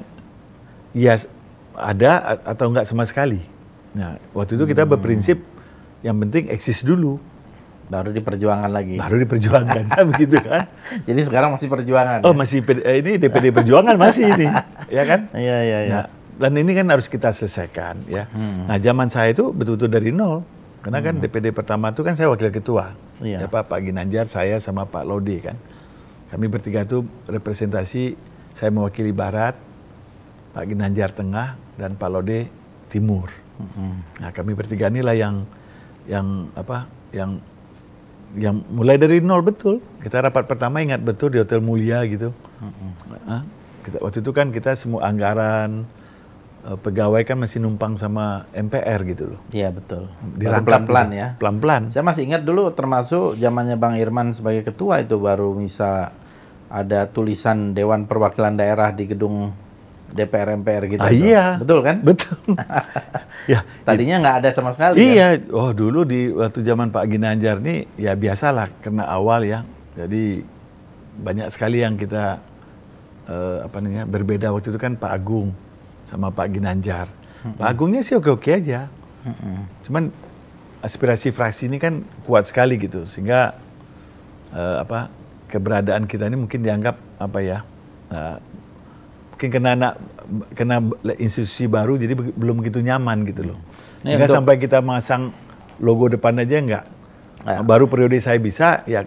ya ada atau enggak sama sekali. Nah, waktu itu kita hmm. berprinsip yang penting eksis dulu. Baru diperjuangkan lagi. Baru diperjuangkan, kan begitu kan? Jadi sekarang masih perjuangan. Oh, ya? masih eh, ini DPD Perjuangan masih ini, ya kan? Iya, iya, iya. Nah, dan ini kan harus kita selesaikan, ya. Hmm. Nah, zaman saya itu betul-betul dari nol. Karena kan DPD hmm. pertama itu kan saya wakil ketua. Iya. Ya, Pak, Pak Ginanjar, saya sama Pak Lodi kan. Kami bertiga itu representasi saya mewakili Barat, Pak Ginanjar Tengah, dan Pak Lode Timur. Mm-hmm. Nah, kami bertiga inilah yang yang apa? yang yang mulai dari nol betul. Kita rapat pertama ingat betul di Hotel Mulia gitu. Mm-hmm. Nah, kita, waktu itu kan kita semua anggaran eh, pegawai kan masih numpang sama MPR gitu loh. Iya betul. Dirangkap pelan-pelan gitu. ya. Pelan-pelan. Saya masih ingat dulu termasuk zamannya Bang Irman sebagai ketua itu baru bisa ada tulisan Dewan Perwakilan Daerah di gedung DPR MPR gitu. Ah, iya. Betul kan? Betul. ya. Tadinya nggak ada sama sekali. Iya. Kan? Oh dulu di waktu zaman Pak Ginanjar nih ya biasalah kena awal ya. Jadi banyak sekali yang kita uh, apa namanya berbeda waktu itu kan Pak Agung sama Pak Ginanjar. hmm Pak Agungnya sih oke-oke aja. hmm Cuman aspirasi fraksi ini kan kuat sekali gitu sehingga uh, apa keberadaan kita ini mungkin dianggap apa ya uh, mungkin kena anak kena institusi baru jadi belum begitu nyaman gitu loh. Sehingga untuk, sampai kita masang logo depan aja enggak. Ya. Baru periode saya bisa ya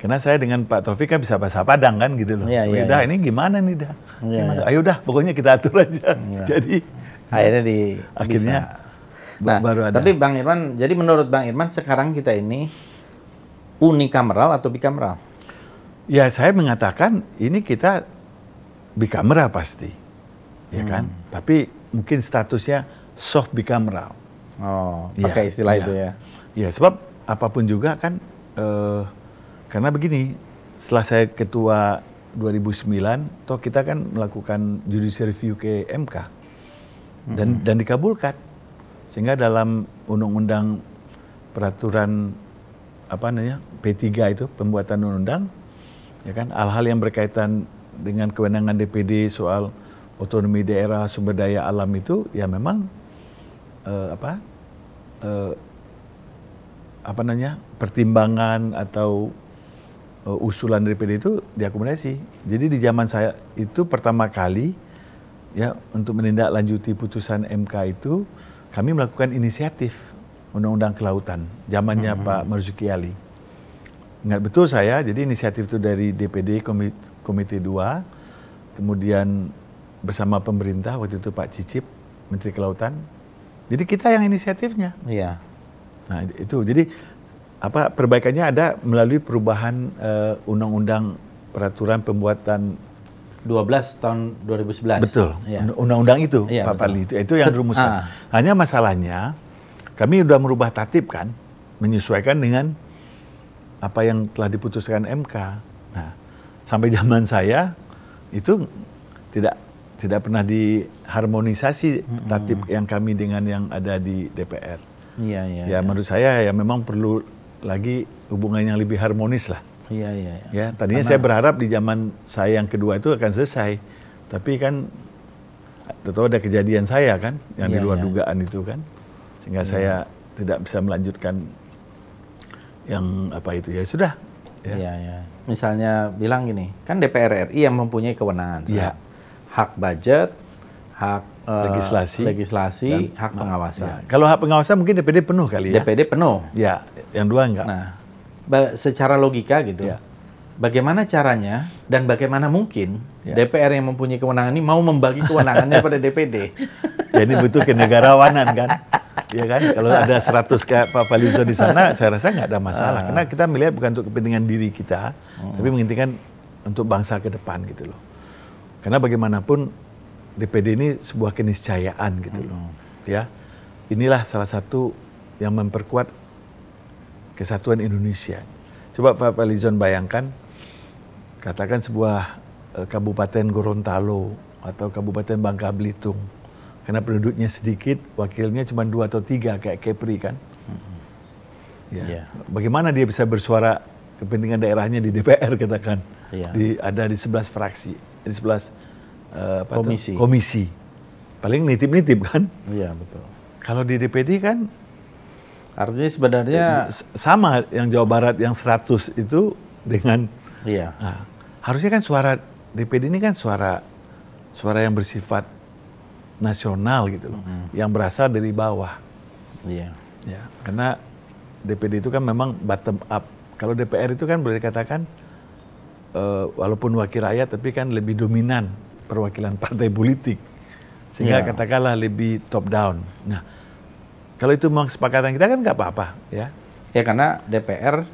karena saya dengan Pak Taufik kan bisa bahasa Padang kan gitu loh. Iya, ya, so, ya, dah, ya. ini gimana nih dah? Ya, ya. Ayo dah pokoknya kita atur aja. Ya. jadi akhirnya di akhirnya bisa. Nah, baru ada. Tapi Bang Irman, jadi menurut Bang Irman sekarang kita ini unikameral atau bikameral? Ya, saya mengatakan ini kita bicamera pasti, ya kan? Hmm. Tapi mungkin statusnya soft bicamera. Oh, iya, pakai ya, istilah ya. itu ya. Ya, sebab apapun juga kan, uh, karena begini, setelah saya ketua 2009, toh kita kan melakukan judicial review ke MK dan hmm. dan dikabulkan, sehingga dalam undang-undang peraturan apa namanya P3 itu pembuatan undang-undang, ya kan, hal-hal yang berkaitan dengan kewenangan DPD soal otonomi daerah sumber daya alam itu ya memang uh, apa uh, apa namanya pertimbangan atau uh, usulan DPD itu diakomodasi. Jadi di zaman saya itu pertama kali ya untuk menindaklanjuti putusan MK itu kami melakukan inisiatif undang-undang kelautan zamannya -hmm. Pak Marzuki Ali. Ingat betul saya, jadi inisiatif itu dari DPD Komite Komite 2, kemudian bersama pemerintah waktu itu Pak Cicip, Menteri Kelautan. Jadi kita yang inisiatifnya. Iya. Nah itu jadi apa perbaikannya ada melalui perubahan undang eh, undang-undang peraturan pembuatan 12 tahun 2011. Betul. Iya. undang Undang-undang itu ya, Pak Parli itu itu yang rumusnya. Ah. Hanya masalahnya kami sudah merubah tatib kan menyesuaikan dengan apa yang telah diputuskan MK sampai zaman saya itu tidak tidak pernah diharmonisasi mm-hmm. yang kami dengan yang ada di DPR. Iya, iya. Ya, ya menurut saya ya memang perlu lagi hubungan yang lebih harmonis lah. Iya, iya. Ya, ya tadinya Karena, saya berharap di zaman saya yang kedua itu akan selesai. Tapi kan tentu ada kejadian saya kan yang di iya, luar iya. dugaan itu kan. Sehingga iya. saya tidak bisa melanjutkan yang apa itu. Ya sudah, Ya. Iya, iya. Misalnya bilang gini, kan DPR RI yang mempunyai kewenangan. Iya. Hak budget, hak eh, legislasi, legislasi dan, hak pengawasan. Ya. Kalau hak pengawasan mungkin DPD penuh kali ya. DPD penuh. Ya, yang dua enggak. Nah, secara logika gitu. Ya. Bagaimana caranya dan bagaimana mungkin ya. DPR yang mempunyai kewenangan ini mau membagi kewenangannya pada DPD? Ya ini butuh kenegarawanan kan ya kan? Kalau ada 100 kayak Pak Palizo di sana, saya rasa nggak ada masalah. Karena kita melihat bukan untuk kepentingan diri kita, hmm. tapi mengintikan untuk bangsa ke depan gitu loh. Karena bagaimanapun DPD ini sebuah keniscayaan gitu loh. Hmm. Ya, inilah salah satu yang memperkuat kesatuan Indonesia. Coba Pak Palizon bayangkan, katakan sebuah eh, kabupaten Gorontalo atau kabupaten Bangka Belitung, karena penduduknya sedikit, wakilnya cuma dua atau tiga kayak Kepri kan. Mm-hmm. Ya. Yeah. Bagaimana dia bisa bersuara kepentingan daerahnya di DPR katakan? Yeah. Di, ada di sebelas fraksi, di 11 uh, eh, komisi. Itu? komisi. Paling nitip-nitip kan? Iya, yeah, betul. Kalau di DPD kan Artinya sebenarnya eh, sama yang Jawa Barat yang 100 itu dengan iya. Nah, harusnya kan suara DPD ini kan suara suara yang bersifat nasional gitu loh, mm. yang berasal dari bawah. Iya. Yeah. Ya, karena DPD itu kan memang bottom up. Kalau DPR itu kan boleh dikatakan uh, walaupun wakil rakyat tapi kan lebih dominan perwakilan partai politik. Sehingga yeah. katakanlah lebih top down. Nah, kalau itu memang kesepakatan kita kan nggak apa-apa ya. Ya karena DPR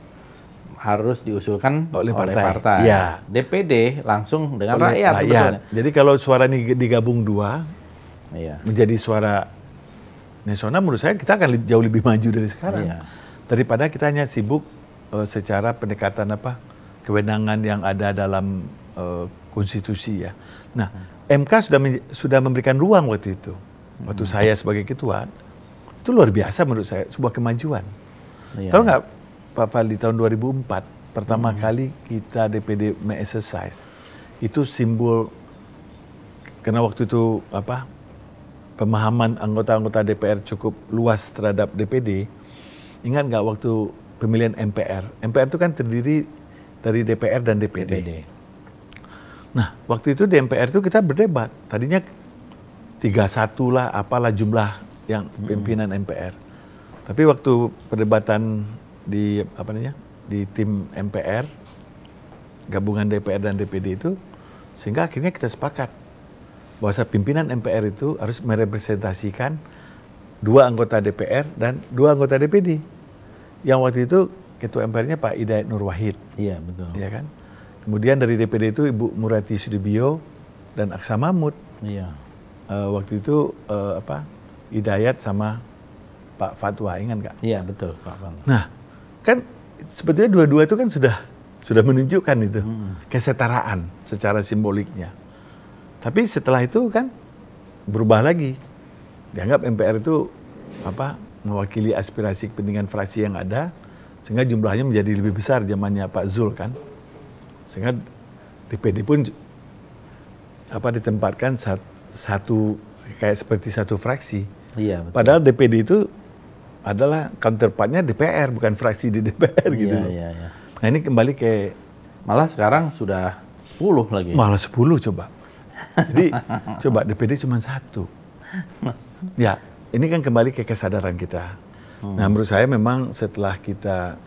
harus diusulkan oleh partai. Oleh partai. Ya. DPD langsung dengan oleh rakyat, rakyat. Jadi kalau suara ini digabung dua, iya. menjadi suara nasional menurut saya kita akan jauh lebih maju dari sekarang iya. daripada kita hanya sibuk uh, secara pendekatan apa kewenangan yang ada dalam uh, konstitusi ya. Nah, MK sudah sudah memberikan ruang waktu itu. Waktu hmm. saya sebagai ketua itu luar biasa menurut saya sebuah kemajuan. Iya, Tahu nggak Pak Pak Fadli tahun 2004 pertama hmm. kali kita DPD me-exercise itu simbol karena waktu itu apa pemahaman anggota-anggota DPR cukup luas terhadap DPD, ingat nggak waktu pemilihan MPR? MPR itu kan terdiri dari DPR dan DPD. DPD. Nah, waktu itu di MPR itu kita berdebat. Tadinya 31 lah apalah jumlah yang hmm. pimpinan -hmm. MPR. Tapi waktu perdebatan di apa namanya? di tim MPR gabungan DPR dan DPD itu sehingga akhirnya kita sepakat bahwa pimpinan MPR itu harus merepresentasikan dua anggota DPR dan dua anggota DPD. Yang waktu itu ketua MPR-nya Pak Idayat Nur Wahid. Iya, betul. Iya kan? Kemudian dari DPD itu Ibu Murati Sudibyo dan Aksa Mahmud. Iya. Uh, waktu itu uh, apa? Hidayat sama Pak Fatwa, ingat nggak? Iya, betul, Pak Fatwa. Nah, kan sebetulnya dua-dua itu kan sudah sudah menunjukkan itu hmm. kesetaraan secara simboliknya. Tapi setelah itu kan berubah lagi. Dianggap MPR itu apa mewakili aspirasi kepentingan fraksi yang ada sehingga jumlahnya menjadi lebih besar zamannya Pak Zul kan. Sehingga DPD pun apa ditempatkan satu kayak seperti satu fraksi. Iya, betul. Padahal DPD itu adalah counterpartnya DPR bukan fraksi di DPR iya, gitu. Iya, iya, iya. Nah ini kembali ke malah sekarang sudah 10 lagi. Malah 10 coba. Jadi coba DPD cuma satu. Ya, ini kan kembali ke kesadaran kita. Hmm. Nah, menurut saya memang setelah kita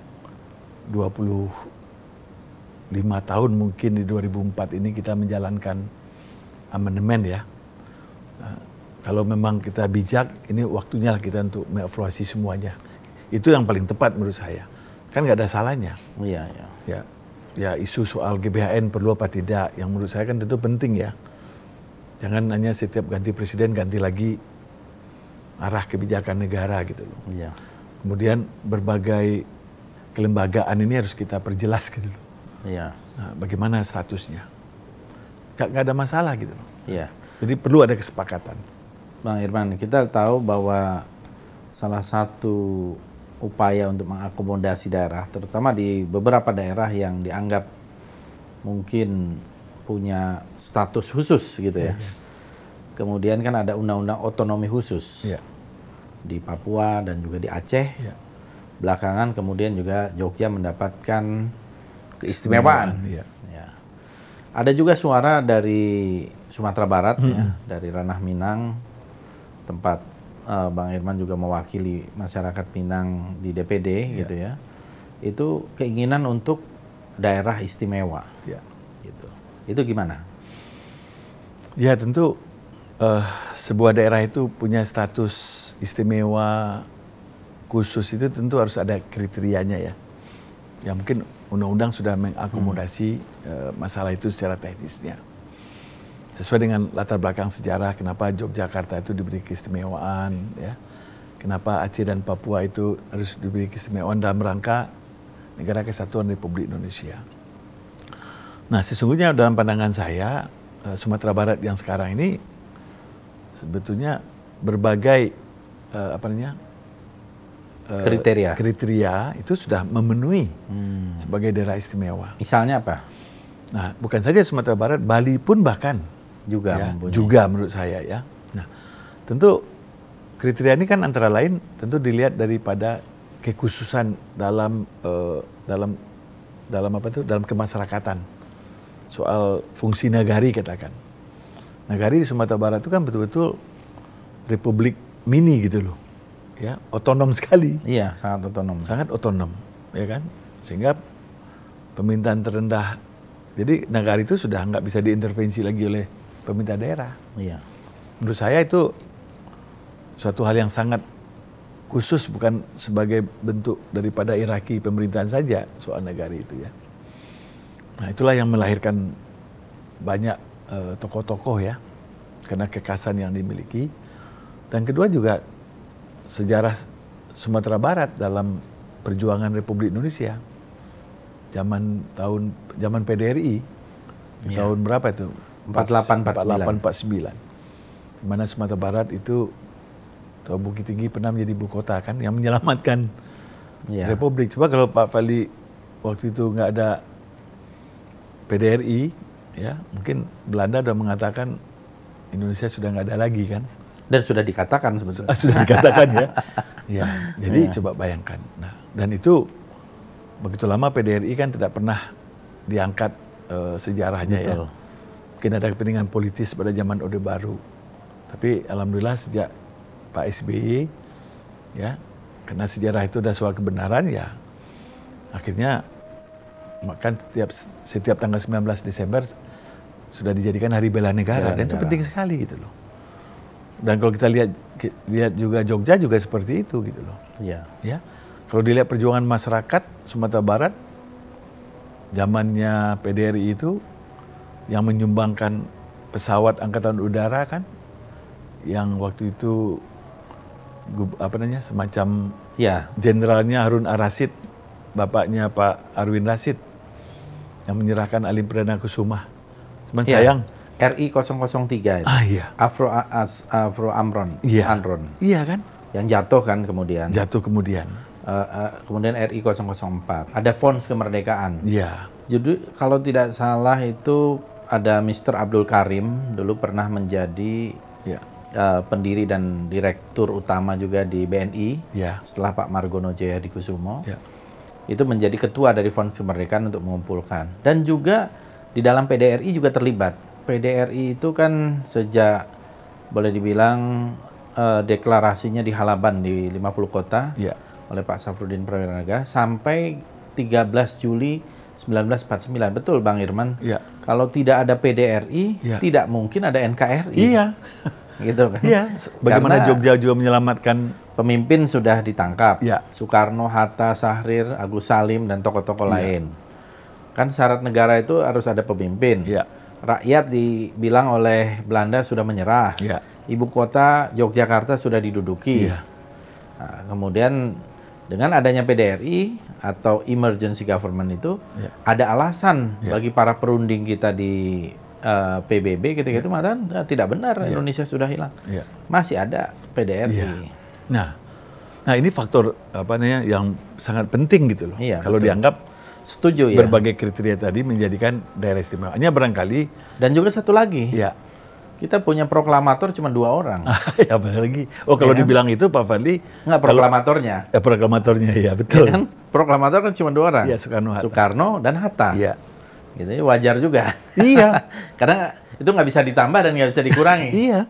25 tahun mungkin di 2004 ini kita menjalankan amandemen ya. Nah, kalau memang kita bijak, ini waktunya lah kita untuk mengevaluasi semuanya. Itu yang paling tepat menurut saya. Kan nggak ada salahnya. Iya, iya. Ya, ya isu soal GBHN perlu apa tidak, yang menurut saya kan tentu penting ya. Jangan hanya setiap ganti presiden ganti lagi arah kebijakan negara gitu loh. Ya. Kemudian berbagai kelembagaan ini harus kita perjelas gitu loh. Ya. Nah, bagaimana statusnya? Gak, gak ada masalah gitu loh. Ya. Jadi perlu ada kesepakatan. Bang Irman, kita tahu bahwa salah satu upaya untuk mengakomodasi daerah, terutama di beberapa daerah yang dianggap mungkin punya status khusus gitu ya. Iya. Kemudian kan ada undang-undang otonomi khusus ya. di Papua dan juga di Aceh. Ya. Belakangan kemudian juga Jogja mendapatkan keistimewaan. Ya. Ya. Ada juga suara dari Sumatera Barat hmm. ya, dari ranah Minang tempat uh, Bang Irman juga mewakili masyarakat Minang di DPD ya. gitu ya. Itu keinginan untuk daerah istimewa. Ya. Itu gimana? Ya tentu uh, sebuah daerah itu punya status istimewa khusus itu tentu harus ada kriterianya ya. Ya mungkin undang-undang sudah mengakomodasi hmm. uh, masalah itu secara teknisnya. Sesuai dengan latar belakang sejarah kenapa Yogyakarta itu diberi keistimewaan ya. Kenapa Aceh dan Papua itu harus diberi keistimewaan dalam rangka negara kesatuan Republik Indonesia. Nah sesungguhnya dalam pandangan saya eh, Sumatera Barat yang sekarang ini sebetulnya berbagai uh, apa namanya uh, kriteria kriteria itu sudah memenuhi hmm. sebagai daerah istimewa. Misalnya apa? Nah bukan saja Sumatera Barat, Bali pun bahkan juga ya, juga menurut saya ya. Nah tentu kriteria ini kan antara lain tentu dilihat daripada kekhususan dalam uh, dalam dalam apa itu dalam kemasyarakatan soal fungsi nagari katakan. Nagari di Sumatera Barat itu kan betul-betul republik mini gitu loh. Ya, otonom sekali. Iya, sangat otonom. Sangat otonom, ya kan? Sehingga pemerintahan terendah. Jadi nagari itu sudah nggak bisa diintervensi lagi oleh pemerintah daerah. Iya. Menurut saya itu suatu hal yang sangat khusus bukan sebagai bentuk daripada iraki pemerintahan saja soal nagari itu ya. Nah itulah yang melahirkan banyak eh, tokoh-tokoh ya karena kekasan yang dimiliki dan kedua juga sejarah Sumatera Barat dalam perjuangan Republik Indonesia zaman tahun zaman PDRI ya. tahun berapa itu 48 49 sembilan di mana Sumatera Barat itu atau Bukit Tinggi pernah menjadi ibu kota kan yang menyelamatkan ya. Republik coba kalau Pak Fali waktu itu nggak ada PDRI ya mungkin Belanda sudah mengatakan Indonesia sudah nggak ada lagi kan dan sudah dikatakan sebetulnya sudah dikatakan ya ya jadi ya. coba bayangkan nah dan itu begitu lama PDRI kan tidak pernah diangkat uh, sejarahnya ya. Betul. ya mungkin ada kepentingan politis pada zaman Orde Baru tapi alhamdulillah sejak Pak SBY ya karena sejarah itu sudah soal kebenaran ya akhirnya Makan setiap setiap tanggal 19 Desember sudah dijadikan Hari Bela Negara Bela dan itu penting sekali gitu loh. Dan kalau kita lihat lihat juga Jogja juga seperti itu gitu loh. Iya. Ya. Kalau dilihat perjuangan masyarakat Sumatera Barat zamannya PDRI itu yang menyumbangkan pesawat angkatan udara kan yang waktu itu apa namanya semacam ya jenderalnya Harun Arasid bapaknya Pak Arwin Rasid yang menyerahkan Alim Perdana Kusuma. Cuman ya. sayang RI 003 itu. Ah iya. Afro As, Afro Amron. Iya. Anron. Iya kan? Yang jatuh kan kemudian. Jatuh kemudian. Uh, uh, kemudian RI 004. Ada Fons Kemerdekaan. Iya. Jadi kalau tidak salah itu ada Mr. Abdul Karim dulu pernah menjadi ya. uh, pendiri dan direktur utama juga di BNI. Ya. Setelah Pak Margono Jaya di Kusumo. Ya itu menjadi ketua dari Fonds Kemerdekaan untuk mengumpulkan. Dan juga di dalam PDRI juga terlibat. PDRI itu kan sejak boleh dibilang eh, deklarasinya di Halaban di 50 kota ya. oleh Pak Safrudin Prawiranaga sampai 13 Juli 1949. Betul Bang Irman? Ya. Kalau tidak ada PDRI, ya. tidak mungkin ada NKRI. Iya. Gitu kan. Iya. Bagaimana Karena, Jogja juga menyelamatkan pemimpin sudah ditangkap. Ya. Soekarno, Hatta, Sahrir, Agus Salim dan tokoh-tokoh ya. lain. Kan syarat negara itu harus ada pemimpin. Ya. Rakyat dibilang oleh Belanda sudah menyerah. Ya. Ibu kota Yogyakarta sudah diduduki. Ya. Nah, kemudian dengan adanya PDRI atau emergency government itu ya. ada alasan ya. bagi para perunding kita di uh, eh, PBB ketika ya. itu eh, tidak benar ya. Indonesia sudah hilang. Ya. Masih ada PDRI. Ya. Nah, nah ini faktor apa namanya yang sangat penting gitu loh. Iya, kalau betul. dianggap setuju berbagai ya. Berbagai kriteria tadi menjadikan daerah istimewa. Hanya barangkali dan juga satu lagi. Ya. Kita punya proklamator cuma dua orang. ya benar lagi. Oh kalau ya. dibilang itu Pak Fadli. Enggak proklamatornya. Kalau, eh, ya proklamatornya ya betul. Ya kan? Proklamator kan cuma dua orang. Ya Soekarno. Soekarno dan Hatta. Iya. Gitu ya, wajar juga. Iya. Karena itu nggak bisa ditambah dan nggak bisa dikurangi. iya.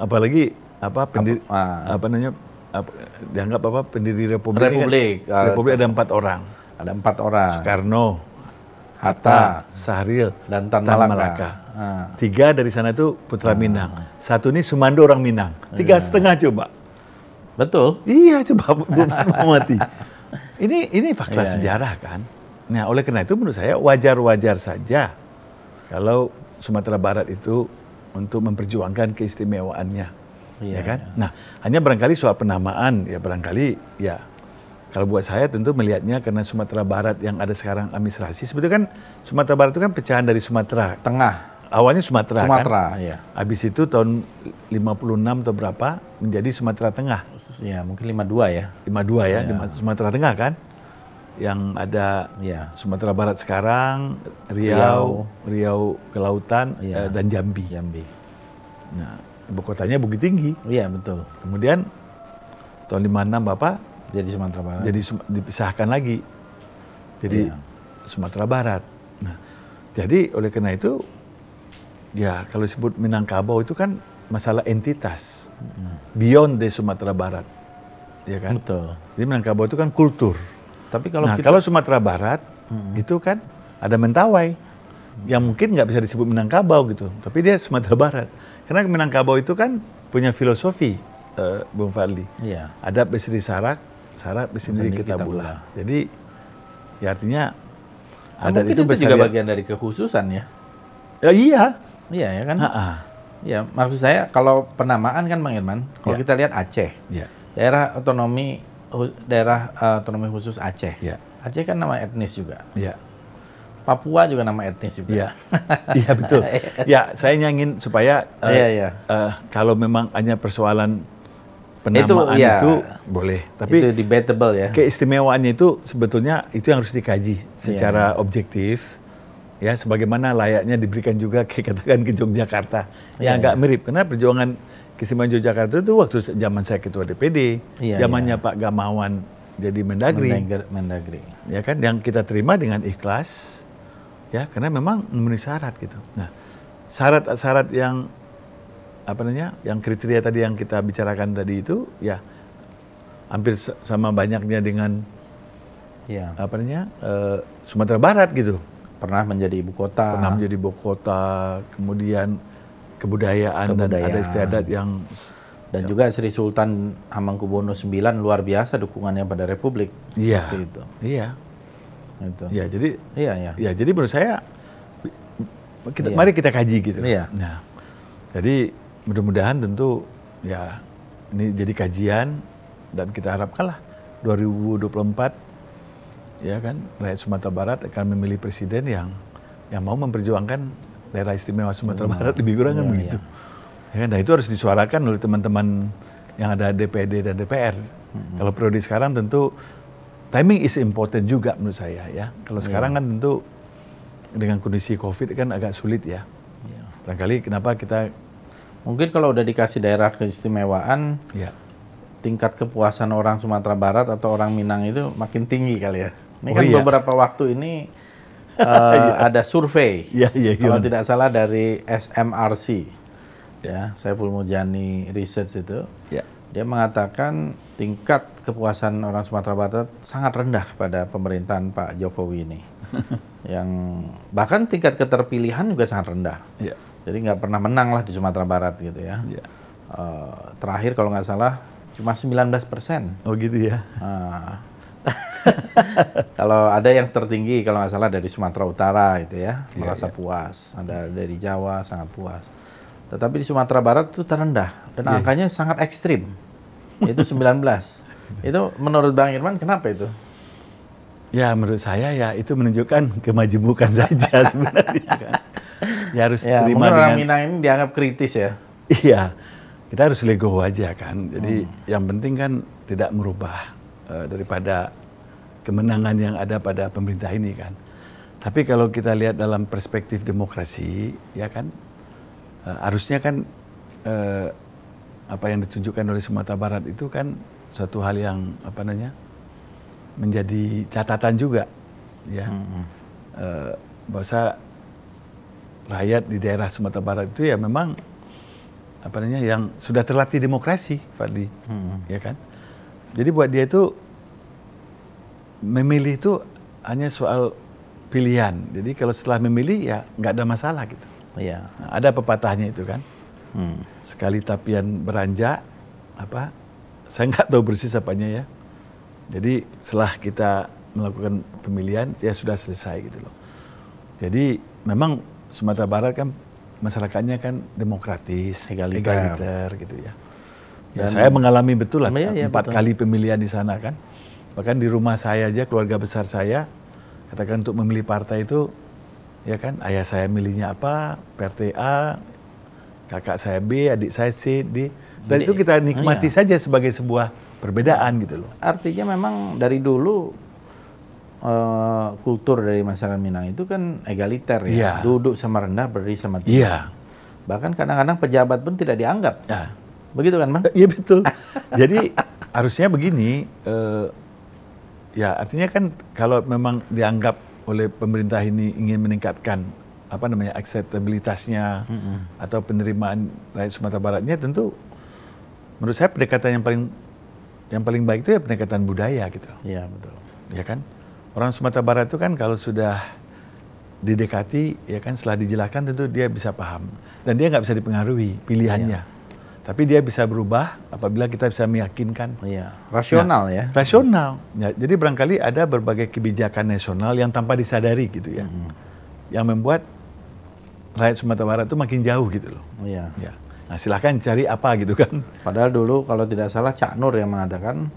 Apalagi apa pendiri apa, uh, apa namanya apa, dianggap apa pendiri Republik kan? Republik, kan, Republik ada empat orang ada empat orang Soekarno Hatta, Hatta Sahril dan Tan, Tan Malaka, Malaka. Ah. tiga dari sana itu putra uh, Minang satu ini Sumando orang Minang tiga uh, setengah coba betul iya coba Mati ini ini fakta iya, iya. sejarah iya. kan nah oleh karena itu menurut saya wajar-wajar saja kalau Sumatera Barat itu untuk memperjuangkan keistimewaannya ya, ya kan? Ya. Nah, hanya barangkali soal penamaan ya barangkali ya kalau buat saya tentu melihatnya karena Sumatera Barat yang ada sekarang administrasi sebetulnya kan Sumatera Barat itu kan pecahan dari Sumatera Tengah. Awalnya Sumatera, kan? Sumatera kan? ya. Habis itu tahun 56 atau berapa menjadi Sumatera Tengah. Iya, ya, mungkin 52 ya. 52 ya, ya. Sumatera Tengah kan? yang ada ya. Sumatera Barat sekarang, Riau, Riau, Riau Kelautan ya. dan Jambi. Jambi. Nah, ibu kotanya Bukit Tinggi. Iya betul. Kemudian tahun 56 Bapak jadi Sumatera Barat. Jadi dipisahkan lagi. Jadi iya. Sumatera Barat. Nah, jadi oleh karena itu ya kalau disebut Minangkabau itu kan masalah entitas hmm. beyond the Sumatera Barat. Ya kan? Betul. Jadi Minangkabau itu kan kultur. Tapi kalau nah, kita... kalau Sumatera Barat hmm. itu kan ada Mentawai yang mungkin nggak bisa disebut Minangkabau gitu, tapi dia Sumatera Barat. Karena Minangkabau itu kan punya filosofi, uh, Bung Fadli. Iya. Adab besi sarak, sarak besi kita, kita bula. Jadi, ya artinya nah, ada itu, itu juga ya. bagian dari kekhususan ya. ya iya. Iya ya kan. Ha -ha. Ya maksud saya kalau penamaan kan Bang Irman, kalau ya. kita lihat Aceh, ya. daerah otonomi daerah uh, otonomi khusus Aceh. Ya. Aceh kan nama etnis juga. Ya. Papua juga nama etnis juga. Iya, ya, betul. Iya. Ya, saya nyangin supaya uh, ya, ya. Uh, kalau memang hanya persoalan penamaan itu, ya, itu boleh, tapi itu debatable ya. Keistimewaannya itu sebetulnya itu yang harus dikaji iya. secara ya. objektif ya sebagaimana layaknya diberikan juga kayak katakan ke Yogyakarta ya, yang agak iya. mirip karena perjuangan Kisiman Yogyakarta itu waktu zaman saya ketua DPD, zamannya ya. Pak Gamawan jadi Mendagri. Mendagri. Ya kan yang kita terima dengan ikhlas ya karena memang memenuhi syarat gitu. Nah, syarat-syarat yang apa namanya? yang kriteria tadi yang kita bicarakan tadi itu ya hampir sama banyaknya dengan ya. apa namanya? E, Sumatera Barat gitu. Pernah menjadi ibu kota. Pernah menjadi ibu kota, kemudian kebudayaan, kebudayaan. dan ada istiadat yang dan ya. juga Sri Sultan Hamengkubuwono IX luar biasa dukungannya pada Republik. Iya. Itu. Iya. Gitu. Ya jadi iya, iya. ya jadi menurut saya kita, iya. mari kita kaji gitu. Iya. Nah jadi mudah-mudahan tentu ya ini jadi kajian dan kita harapkanlah 2024 ya kan rakyat Sumatera Barat akan memilih presiden yang yang mau memperjuangkan daerah istimewa Sumatera iya. Barat lebih kurang kan iya, begitu. Iya. Ya kan? Nah itu harus disuarakan oleh teman-teman yang ada DPD dan DPR. Mm -hmm. Kalau periode sekarang tentu timing is important juga menurut saya ya. Kalau yeah. sekarang kan tentu dengan kondisi COVID kan agak sulit ya. Yeah. Barangkali kenapa kita mungkin kalau udah dikasih daerah keistimewaan yeah. tingkat kepuasan orang Sumatera Barat atau orang Minang itu makin tinggi kali ya. Ini oh, kan iya. beberapa waktu ini uh, ada survei. Ya, yeah, kalau tidak salah dari SMRC. Ya, Saya Mujani Research itu. Yeah dia mengatakan tingkat kepuasan orang Sumatera Barat sangat rendah pada pemerintahan Pak Jokowi ini. yang bahkan tingkat keterpilihan juga sangat rendah. Ya. Jadi nggak pernah menang lah di Sumatera Barat gitu ya. ya. Uh, terakhir kalau nggak salah cuma 19 persen. Oh gitu ya. Uh, kalau ada yang tertinggi kalau nggak salah dari Sumatera Utara gitu ya, iya, merasa ya. puas. Ada dari Jawa sangat puas. Tetapi di Sumatera Barat itu terendah dan iya. angkanya sangat ekstrim itu 19. itu menurut Bang Irman kenapa itu? Ya menurut saya ya itu menunjukkan kemajemukan saja sebenarnya kan. Ya harus ya, terima dengan... orang Minang ini dianggap kritis ya? Iya. Kita harus legowo aja kan. Jadi hmm. yang penting kan tidak merubah uh, daripada kemenangan yang ada pada pemerintah ini kan. Tapi kalau kita lihat dalam perspektif demokrasi ya kan uh, harusnya kan uh, apa yang ditunjukkan oleh Sumatera Barat itu kan suatu hal yang apa namanya menjadi catatan juga ya hmm. e, bahasa rakyat di daerah Sumatera Barat itu ya memang apa namanya yang sudah terlatih demokrasi Fadli hmm. ya kan jadi buat dia itu memilih itu hanya soal pilihan jadi kalau setelah memilih ya nggak ada masalah gitu ya. nah, ada pepatahnya itu kan Sekali tapian beranjak apa? Saya nggak tahu bersih apanya ya. Jadi setelah kita melakukan pemilihan ya sudah selesai gitu loh. Jadi memang Sumatera Barat kan masyarakatnya kan demokratis, egaliter, gitu ya. Ya, Dan saya mengalami betul lah ya, empat betul. kali pemilihan di sana kan. Bahkan di rumah saya aja keluarga besar saya katakan untuk memilih partai itu ya kan ayah saya milihnya apa, PTA kakak saya B, adik saya C, D. Dan itu kita nikmati iya. saja sebagai sebuah perbedaan gitu loh. Artinya memang dari dulu uh, kultur dari masyarakat Minang itu kan egaliter ya. Yeah. Duduk sama rendah, berdiri sama tinggi. Yeah. Bahkan kadang-kadang pejabat pun tidak dianggap. Yeah. Begitu kan, Bang? Iya, betul. Jadi harusnya begini, uh, ya artinya kan kalau memang dianggap oleh pemerintah ini ingin meningkatkan apa namanya akseptabilitasnya mm -hmm. atau penerimaan rakyat Sumatera Baratnya tentu menurut saya pendekatan yang paling yang paling baik itu ya pendekatan budaya gitu. Iya betul. Ya kan orang Sumatera Barat itu kan kalau sudah didekati ya kan setelah dijelaskan tentu dia bisa paham dan dia nggak bisa dipengaruhi pilihannya. Iya. Tapi dia bisa berubah apabila kita bisa meyakinkan. Iya, rasional nah, ya. Rasional. Ya, jadi barangkali ada berbagai kebijakan nasional yang tanpa disadari gitu ya. Mm -hmm. Yang membuat rakyat Sumatera Barat itu makin jauh gitu loh. Iya. Ya. Nah silahkan cari apa gitu kan. Padahal dulu kalau tidak salah Cak Nur yang mengatakan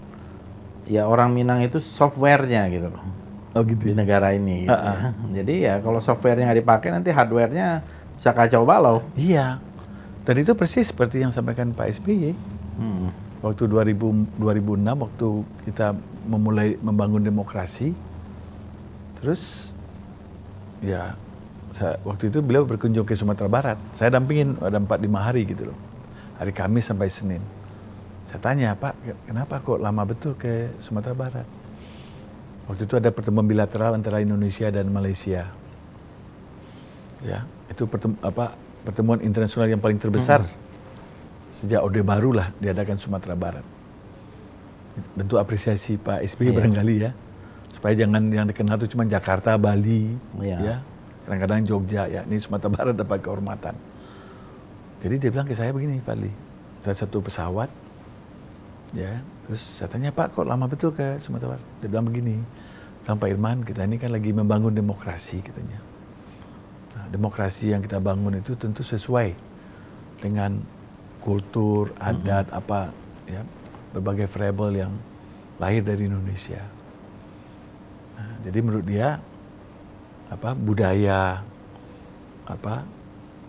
ya orang Minang itu softwarenya gitu loh. Oh gitu. Ya? Di negara ini. Gitu. Uh -uh. Jadi ya kalau softwarenya nggak dipakai nanti hardwarenya bisa kacau balau. Iya. Dan itu persis seperti yang sampaikan Pak SBY. Hmm. Waktu 2000, 2006 waktu kita memulai membangun demokrasi, terus ya saya, waktu itu beliau berkunjung ke Sumatera Barat. Saya dampingin ada empat lima hari gitu loh. Hari Kamis sampai Senin. Saya tanya, Pak, kenapa kok lama betul ke Sumatera Barat? Waktu itu ada pertemuan bilateral antara Indonesia dan Malaysia. Ya, itu pertem apa, pertemuan internasional yang paling terbesar hmm. sejak Orde Baru lah diadakan Sumatera Barat. Bentuk apresiasi Pak SBY iya. yeah. barangkali ya supaya jangan yang dikenal itu cuma Jakarta, Bali, iya. ya. ya kadang-kadang Jogja, ya ini Sumatera Barat dapat kehormatan. Jadi dia bilang ke saya begini, Fadli, ada satu pesawat, ya, terus saya tanya, Pak kok lama betul ke Sumatera Barat? Dia bilang begini, bilang Pak Irman, kita ini kan lagi membangun demokrasi katanya. Nah, demokrasi yang kita bangun itu tentu sesuai dengan kultur, adat, -hmm. apa, ya, berbagai variable yang lahir dari Indonesia. Nah, jadi menurut dia apa budaya apa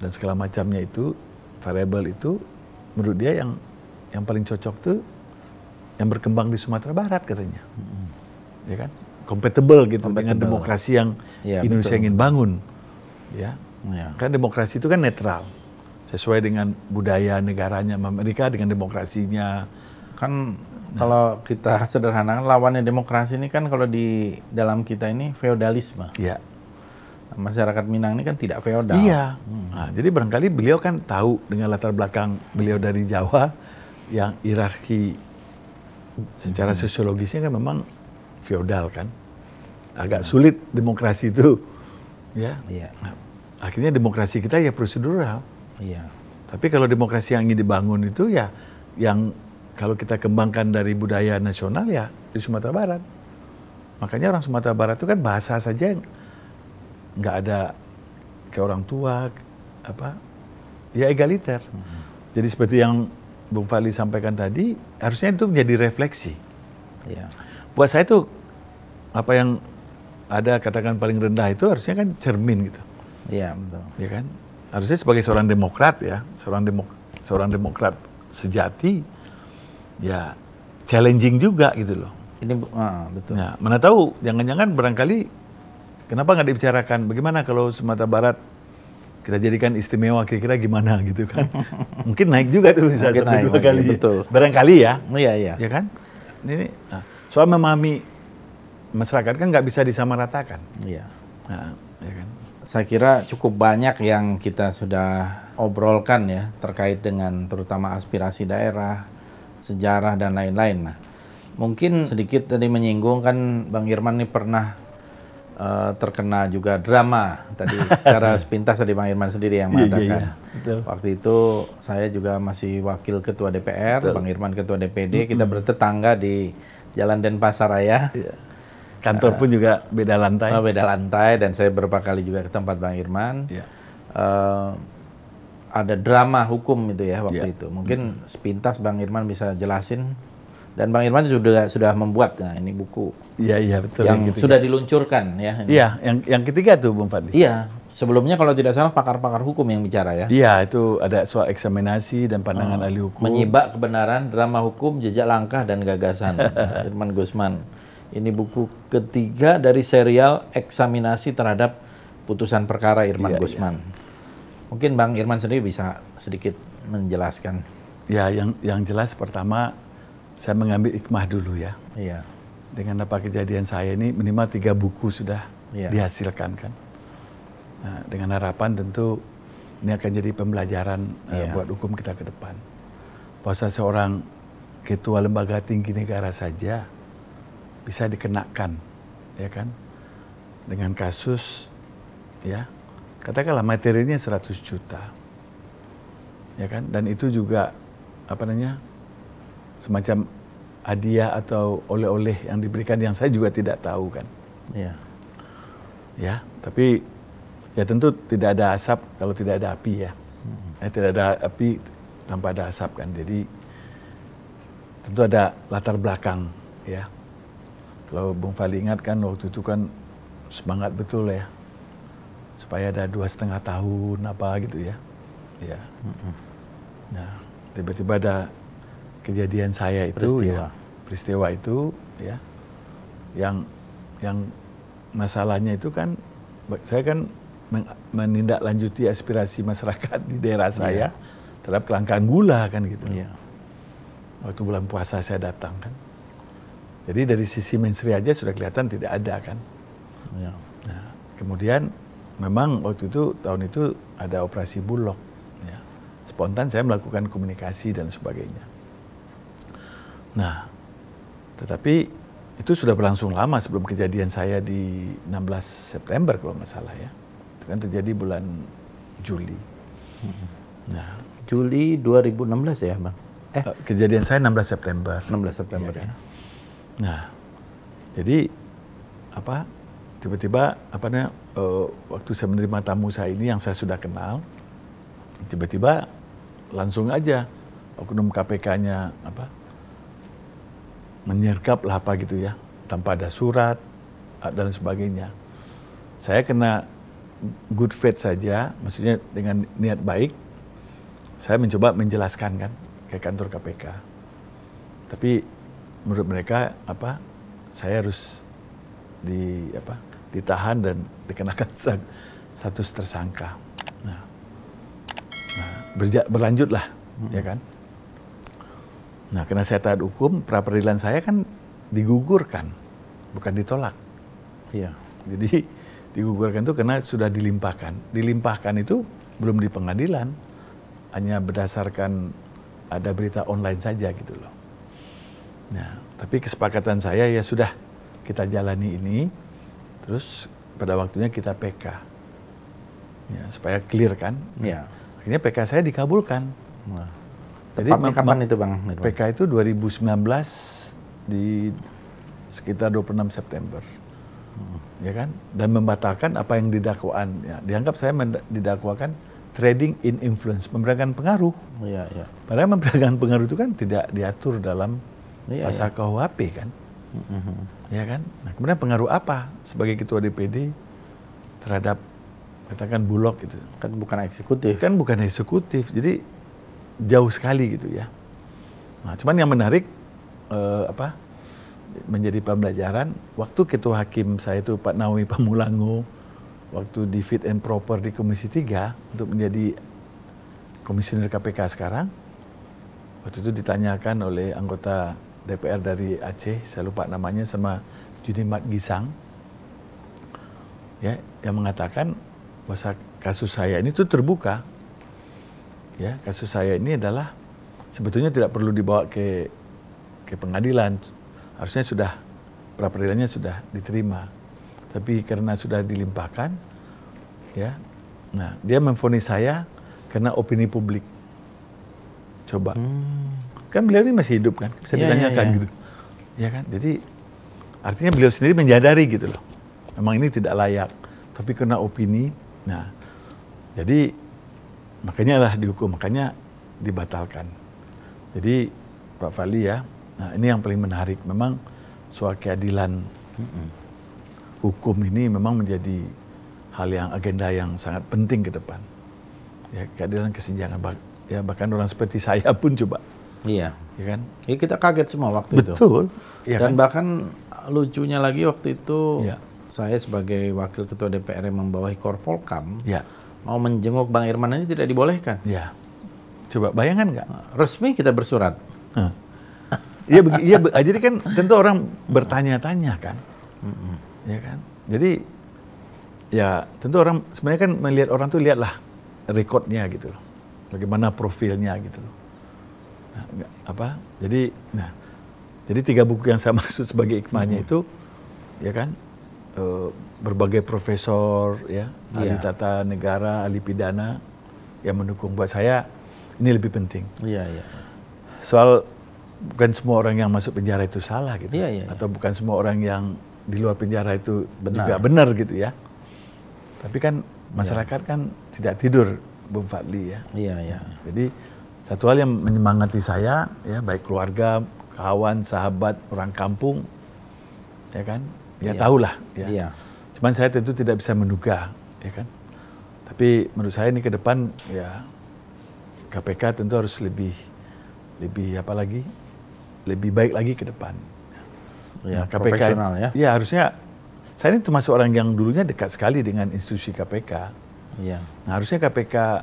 dan segala macamnya itu variabel itu menurut dia yang yang paling cocok tuh yang berkembang di Sumatera Barat katanya hmm. ya kan compatible gitu compatible. dengan demokrasi yang ya, Indonesia betul. ingin bangun ya. ya kan demokrasi itu kan netral sesuai dengan budaya negaranya Amerika dengan demokrasinya kan nah. kalau kita sederhanakan lawannya demokrasi ini kan kalau di dalam kita ini feodalisme ya masyarakat Minang ini kan tidak feodal. Iya. Hmm. Nah, jadi barangkali beliau kan tahu dengan latar belakang beliau dari Jawa yang hierarki secara hmm. sosiologisnya kan memang feodal kan. Agak sulit demokrasi itu. Ya. Iya. Nah, akhirnya demokrasi kita ya prosedural. Iya. Tapi kalau demokrasi yang ingin dibangun itu ya yang kalau kita kembangkan dari budaya nasional ya di Sumatera Barat. Makanya orang Sumatera Barat itu kan bahasa saja yang nggak ada ke orang tua apa ya egaliter. Hmm. Jadi seperti yang Bung Fali sampaikan tadi, harusnya itu menjadi refleksi. yeah. Buat saya itu apa yang ada katakan paling rendah itu harusnya kan cermin gitu. Iya betul. Ya kan. Harusnya sebagai seorang demokrat ya, seorang demok seorang demokrat sejati, ya challenging juga gitu loh. Ini uh, betul. Ya, mana tahu jangan-jangan barangkali Kenapa nggak dibicarakan? Bagaimana kalau Sumatera Barat kita jadikan istimewa kira-kira gimana gitu kan? Mungkin naik juga tuh bisa Mungkin sampai naik, dua kali. Betul. Barangkali ya. Iya iya. Ya kan? Ini nah, soal memahami masyarakat kan nggak bisa disamaratakan. Iya. Nah, ya kan? Saya kira cukup banyak yang kita sudah obrolkan ya terkait dengan terutama aspirasi daerah, sejarah dan lain-lain. Nah, mungkin sedikit tadi menyinggung kan Bang Irman ini pernah uh, terkena juga drama tadi secara sepintas dari Bang Irman sendiri yang iya, iya, mengatakan. Yeah, yeah, yeah. Waktu itu saya juga masih wakil ketua DPR, Betul. Bang Irman ketua DPD, mm -hmm. kita bertetangga di Jalan Denpasar Raya. Yeah. Kantor uh, pun juga beda lantai. Uh, beda lantai dan saya beberapa kali juga ke tempat Bang Irman. Yeah. Iya. Uh, ada drama hukum itu ya waktu yeah. itu. Mungkin sepintas Bang Irman bisa jelasin dan Bang Irman sudah sudah membuat nah ini buku. Iya iya betul. Yang, yang sudah diluncurkan ya. Iya yang yang ketiga tuh Bung Fadli. Iya Sebelumnya kalau tidak salah pakar-pakar hukum yang bicara ya. Iya, itu ada soal eksaminasi dan pandangan hmm. ahli hukum. Menyibak kebenaran, drama hukum, jejak langkah dan gagasan. Irman Gusman. Ini buku ketiga dari serial eksaminasi terhadap putusan perkara Irman iya, iya. Gusman. Iya. Mungkin Bang Irman sendiri bisa sedikit menjelaskan. Ya, yang yang jelas pertama saya mengambil hikmah dulu ya. Iya. Dengan apa kejadian saya ini minimal tiga buku sudah iya. dihasilkan kan. Nah, dengan harapan tentu ini akan jadi pembelajaran eh, iya. uh, buat hukum kita ke depan. Bahwa seorang ketua lembaga tinggi negara saja bisa dikenakan ya kan dengan kasus ya katakanlah materinya 100 juta ya kan dan itu juga apa namanya semacam hadiah atau oleh-oleh yang diberikan yang saya juga tidak tahu kan. Ya. Ya, tapi ya tentu tidak ada asap kalau tidak ada api ya. Hmm. ya tidak ada api tanpa ada asap kan. Jadi tentu ada latar belakang ya. Kalau Bung Fali ingat kan waktu itu kan semangat betul ya supaya ada dua setengah tahun apa gitu ya. Ya. Hmm. Nah tiba-tiba ada kejadian saya itu peristiwa. ya peristiwa itu ya yang yang masalahnya itu kan saya kan menindaklanjuti aspirasi masyarakat di daerah iya. saya yeah. terhadap kelangkaan gula kan gitu. Yeah. Waktu bulan puasa saya datang kan. Jadi dari sisi mensri aja sudah kelihatan tidak ada kan. Yeah. Nah, kemudian memang waktu itu tahun itu ada operasi bulog. Ya. Spontan saya melakukan komunikasi dan sebagainya. Nah, tetapi itu sudah berlangsung lama sebelum kejadian saya di 16 September kalau nggak salah ya. Itu kan terjadi bulan Juli. Hmm. Nah, Juli 2016 ya, Bang? Eh, eh kejadian saya 16 September. 16 September iya ya. ya. Nah, jadi apa? Tiba-tiba apa namanya? Uh, waktu saya menerima tamu saya ini yang saya sudah kenal, tiba-tiba langsung aja oknum KPK-nya apa menyergap lah apa gitu ya, tanpa ada surat dan sebagainya. Saya kena good faith saja, maksudnya dengan niat baik, saya mencoba menjelaskan kan ke kantor KPK. Tapi menurut mereka apa saya harus di apa ditahan dan dikenakan status tersangka. Nah, nah berlanjutlah, hmm. ya kan? Nah, karena saya taat hukum, pra peradilan saya kan digugurkan, bukan ditolak. Iya. Jadi digugurkan itu karena sudah dilimpahkan. Dilimpahkan itu belum di pengadilan, hanya berdasarkan ada berita online saja gitu loh. Nah, tapi kesepakatan saya ya sudah kita jalani ini, terus pada waktunya kita PK, ya, supaya clear kan. Iya. Akhirnya PK saya dikabulkan. Nah jadi kapan itu Bang? PK itu 2019 di sekitar 26 September. Hmm. Ya kan? Dan membatalkan apa yang didakwaan. Ya, dianggap saya didakwakan trading in influence, memberikan pengaruh. Iya, iya. Padahal memberikan pengaruh itu kan tidak diatur dalam iya, iya. pasal iya. KUHP kan. Mm-hmm. Ya kan? Nah, kemudian pengaruh apa sebagai ketua DPD terhadap katakan bulog itu? Kan bukan eksekutif. Kan bukan eksekutif. Jadi jauh sekali gitu ya. Nah, cuman yang menarik uh, apa menjadi pembelajaran waktu ketua hakim saya itu Pak Nawi Pamulango waktu di fit and proper di Komisi 3 untuk menjadi komisioner KPK sekarang waktu itu ditanyakan oleh anggota DPR dari Aceh saya lupa namanya sama Junimat Gisang ya yang mengatakan bahwa kasus saya ini tuh terbuka ya kasus saya ini adalah sebetulnya tidak perlu dibawa ke ke pengadilan harusnya sudah pra peradilannya sudah diterima tapi karena sudah dilimpahkan ya nah dia memfonis saya karena opini publik coba hmm. kan beliau ini masih hidup kan bisa ya, ditanyakan ya, ya. gitu ya kan jadi artinya beliau sendiri menyadari gitu loh memang ini tidak layak tapi karena opini nah jadi makanya lah dihukum makanya dibatalkan jadi Pak Fali ya nah ini yang paling menarik memang soal keadilan hukum ini memang menjadi hal yang agenda yang sangat penting ke depan ya keadilan kesenjangan ya bahkan orang seperti saya pun coba iya ya kan ya kita kaget semua waktu betul, itu betul ya dan kan? bahkan lucunya lagi waktu itu ya. saya sebagai wakil ketua DPR yang membawahi Korpolkam ya mau menjenguk Bang Irman ini tidak dibolehkan. Ya. Coba bayangkan nggak? Nah, resmi kita bersurat. Iya, hmm. ya, Jadi kan tentu orang bertanya-tanya kan, hmm. ya kan. Jadi ya tentu orang sebenarnya kan melihat orang tuh lihatlah rekodnya gitu loh, bagaimana profilnya gitu loh. Nah, apa? Jadi, nah, jadi tiga buku yang saya maksud sebagai ikmahnya hmm. itu, ya kan, Eh, berbagai profesor ya, yeah. Iya. tata negara, ahli pidana yang mendukung buat saya ini lebih penting. yeah, Yeah. Soal bukan semua orang yang masuk penjara itu salah gitu. Yeah, yeah, yeah. Atau iya. bukan semua orang yang di luar penjara itu benar. juga benar gitu ya. Tapi kan iya. masyarakat yeah. kan tidak tidur Bung Fadli ya. yeah, Yeah. Jadi satu hal yang menyemangati saya ya baik keluarga, kawan, sahabat, orang kampung ya kan ya, ya. tahulah ya. ya. Cuman saya tentu tidak bisa menduga, ya kan. Tapi menurut saya ini ke depan ya KPK tentu harus lebih lebih apa lagi? Lebih baik lagi ke depan. Iya, nah, ya, nah, KPK ya. Ya, harusnya saya ini termasuk orang yang dulunya dekat sekali dengan institusi KPK. Ya. Nah, harusnya KPK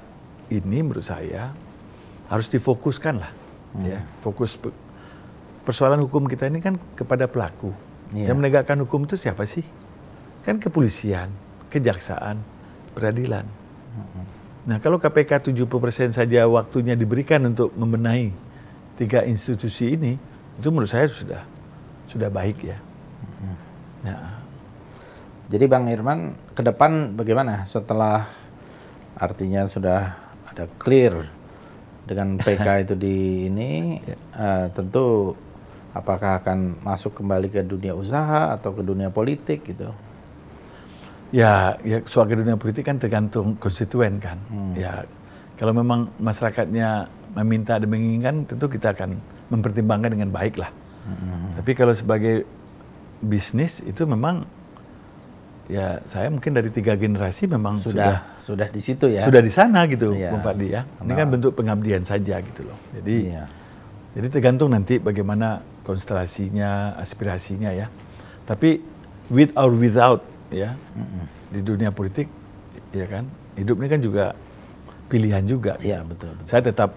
ini menurut saya harus difokuskan lah. Hmm. Ya, fokus persoalan hukum kita ini kan kepada pelaku. Yeah. Yang menegakkan hukum itu siapa sih? Kan kepolisian, kejaksaan, peradilan. Mm -hmm. Nah, kalau KPK 70% saja waktunya diberikan untuk membenahi tiga institusi ini, itu menurut saya sudah sudah baik ya. Mm -hmm. Nah. Jadi Bang Irman, ke depan bagaimana setelah artinya sudah ada clear dengan PK itu di ini, uh, tentu apakah akan masuk kembali ke dunia usaha atau ke dunia politik gitu? Ya, ya soal ke dunia politik kan tergantung konstituen kan. Hmm. Ya, kalau memang masyarakatnya meminta dan menginginkan, tentu kita akan mempertimbangkan dengan baik lah. Hmm. Tapi kalau sebagai bisnis itu memang ya saya mungkin dari tiga generasi memang sudah sudah, sudah di situ ya. Sudah di sana gitu, ya. Bung Fadli ya. Ini kan bentuk pengabdian saja gitu loh. Jadi ya. jadi tergantung nanti bagaimana konstelasinya, aspirasinya ya. Tapi with or without ya mm -hmm. di dunia politik ya kan hidup ini kan juga pilihan juga. Iya yeah, betul, betul. Saya tetap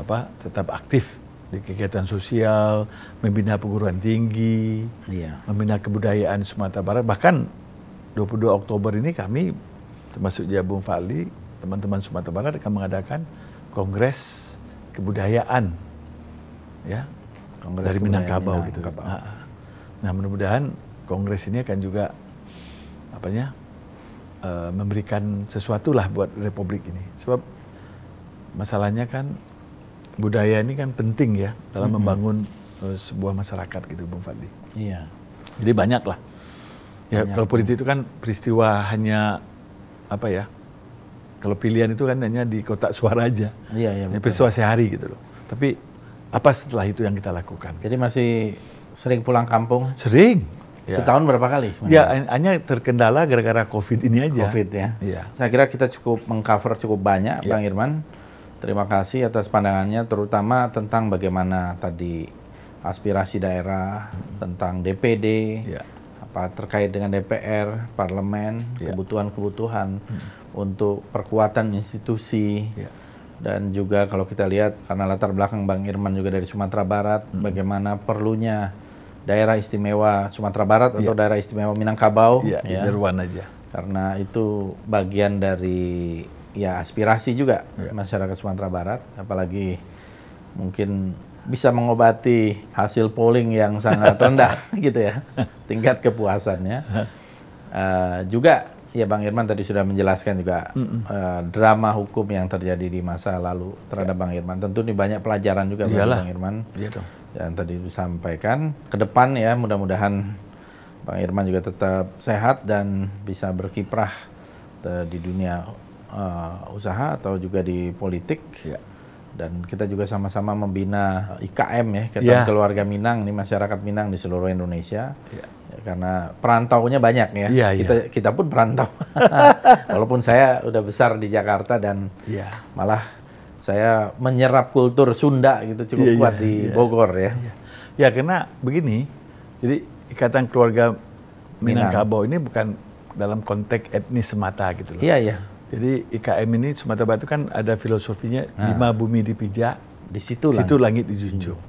apa tetap aktif di kegiatan sosial, membina perguruan tinggi, yeah. membina kebudayaan Sumatera Barat. Bahkan 22 Oktober ini kami termasuk Jabung Fali, teman-teman Sumatera Barat akan mengadakan kongres kebudayaan ya Kongres dari Minangkabau, gitu. Nah, mudah-mudahan kongres ini akan juga apanya? Uh, eh, memberikan sesuatu lah buat republik ini. Sebab masalahnya kan budaya ini kan penting ya dalam mm -hmm. membangun uh, sebuah masyarakat gitu, Bung Fadli. Iya. Jadi banyak lah. Ya, banyak. kalau politik itu kan peristiwa hanya apa ya? Kalau pilihan itu kan hanya di kotak suara aja. Iya, iya. Peristiwa sehari gitu loh. Tapi apa setelah itu yang kita lakukan. Jadi masih sering pulang kampung? Sering. Ya. ya. Setahun berapa kali? Ya, hanya terkendala gara-gara COVID ini aja. COVID ya. ya. Saya kira kita cukup mengcover cukup banyak, ya. Bang Irman. Terima kasih atas pandangannya, terutama tentang bagaimana tadi aspirasi daerah, hmm. tentang DPD, ya. apa terkait dengan DPR, parlemen, ya. kebutuhan-kebutuhan ya. hmm. untuk perkuatan institusi. Ya dan juga kalau kita lihat karena latar belakang Bang Irman juga dari Sumatera Barat, hmm. bagaimana perlunya daerah istimewa Sumatera Barat atau iya. daerah istimewa Minangkabau, yeah, ya, aja. Karena itu bagian dari ya aspirasi juga yeah. masyarakat Sumatera Barat, apalagi mungkin bisa mengobati hasil polling yang sangat rendah gitu ya, tingkat kepuasannya. Uh, juga ya Bang Irman tadi sudah menjelaskan juga mm -mm. Uh, drama hukum yang terjadi di masa lalu terhadap yeah. Bang Irman. Tentu ini banyak pelajaran juga Iyalah. Bang Irman. yeah, Yang tadi disampaikan ke depan ya mudah-mudahan Bang Irman juga tetap sehat dan bisa berkiprah eh, di dunia uh, usaha atau juga di politik. Yeah dan kita juga sama-sama membina IKM ya Ikatan yeah. Keluarga Minang nih masyarakat Minang di seluruh Indonesia yeah. Ya, karena perantaunya banyak ya yeah, iya. kita yeah. kita pun perantau walaupun saya udah besar di Jakarta dan yeah. malah saya menyerap kultur Sunda gitu cukup yeah, iya, kuat yeah, di yeah. Bogor ya yeah. ya karena begini jadi Ikatan Keluarga Minangkabau Minang. ini bukan dalam konteks etnis semata gitu loh. Iya, iya. Jadi IKM ini Sumatera Batu kan ada filosofinya nah. lima bumi dipijak, di situ, situ langit dijunjung.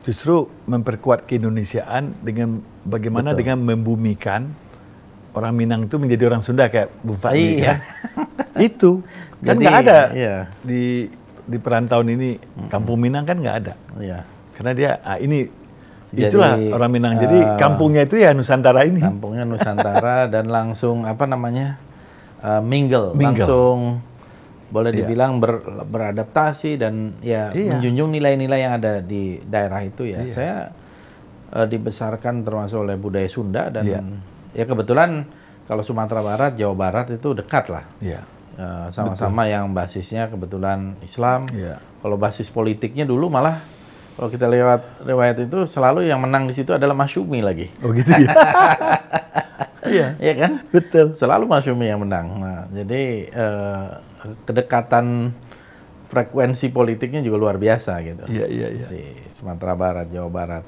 Justru memperkuat keindonesiaan dengan bagaimana Betul. dengan membumikan orang Minang itu menjadi orang Sunda kayak Bu Fadli ah, iya. kan. itu kan nggak ada iya. di di perantauan ini kampung Minang kan nggak ada. Iya. Karena dia ah, ini jadi, itulah orang Minang. Jadi uh, kampungnya itu ya Nusantara ini. Kampungnya Nusantara dan langsung apa namanya? uh, mingle, mingle, langsung boleh iya. dibilang ber, beradaptasi dan ya yeah. menjunjung nilai-nilai yang ada di daerah itu ya. Yeah. Saya uh, dibesarkan termasuk oleh budaya Sunda dan yeah. ya kebetulan kalau Sumatera Barat, Jawa Barat itu dekat lah. Iya. Eh, sama-sama Betul. yang basisnya kebetulan Islam. Yeah. Kalau basis politiknya dulu malah kalau kita lewat riwayat itu selalu yang menang di situ adalah Masyumi lagi. Oh gitu ya. Iya. ya kan? Betul. Selalu Masyumi yang menang. Nah, jadi eh, kedekatan frekuensi politiknya juga luar biasa gitu. Iya, iya, iya. Di Sumatera Barat, Jawa Barat.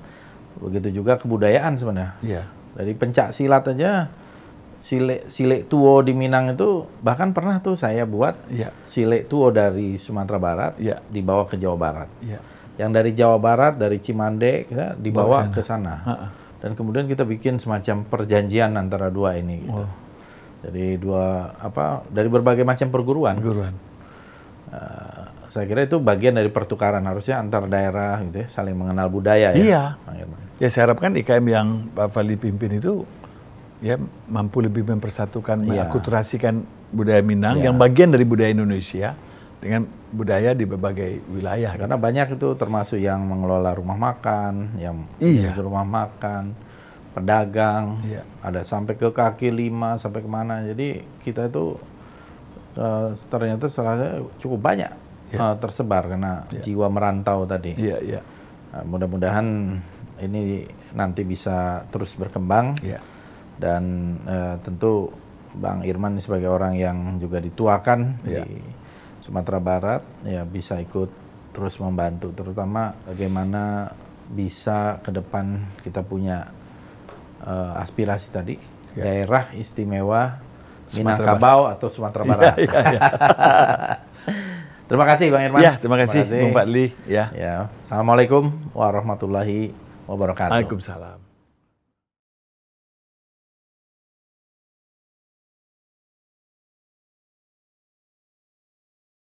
Begitu juga kebudayaan sebenarnya. Iya. Dari pencak silat aja silek sile tuo di Minang itu bahkan pernah tuh saya buat ya. silek tuo dari Sumatera Barat ya. dibawa ke Jawa Barat. Ya. Yang dari Jawa Barat dari Cimande kita dibawa ke sana. Ha -ha dan kemudian kita bikin semacam perjanjian antara dua ini gitu. Wow. Dari dua apa dari berbagai macam perguruan. Perguruan. Uh, saya kira itu bagian dari pertukaran harusnya antar daerah gitu ya, saling mengenal budaya ya. Iya. Ya saya harapkan IKM yang Pak Fali pimpin itu ya mampu lebih mempersatukan, iya. mengakulturasikan budaya Minang iya. yang bagian dari budaya Indonesia dengan budaya di berbagai wilayah. Karena banyak itu termasuk yang mengelola rumah makan, yang iya. rumah makan, pedagang, iya. ada sampai ke kaki lima, sampai kemana. Jadi kita itu uh, ternyata serasa cukup banyak iya. uh, tersebar karena iya. jiwa merantau tadi. Iya, iya. Uh, mudah-mudahan ini nanti bisa terus berkembang. Iya. Dan uh, tentu Bang Irman sebagai orang yang juga dituakan iya. di Sumatera Barat ya bisa ikut terus membantu terutama bagaimana bisa ke depan kita punya uh, aspirasi tadi ya. daerah istimewa Minangkabau atau Sumatera iya, Barat. Ya, ya, ya. terima kasih Bang Irman. Ya, terima kasih, Bung Fadli. Ya. ya. Assalamualaikum warahmatullahi wabarakatuh. Waalaikumsalam.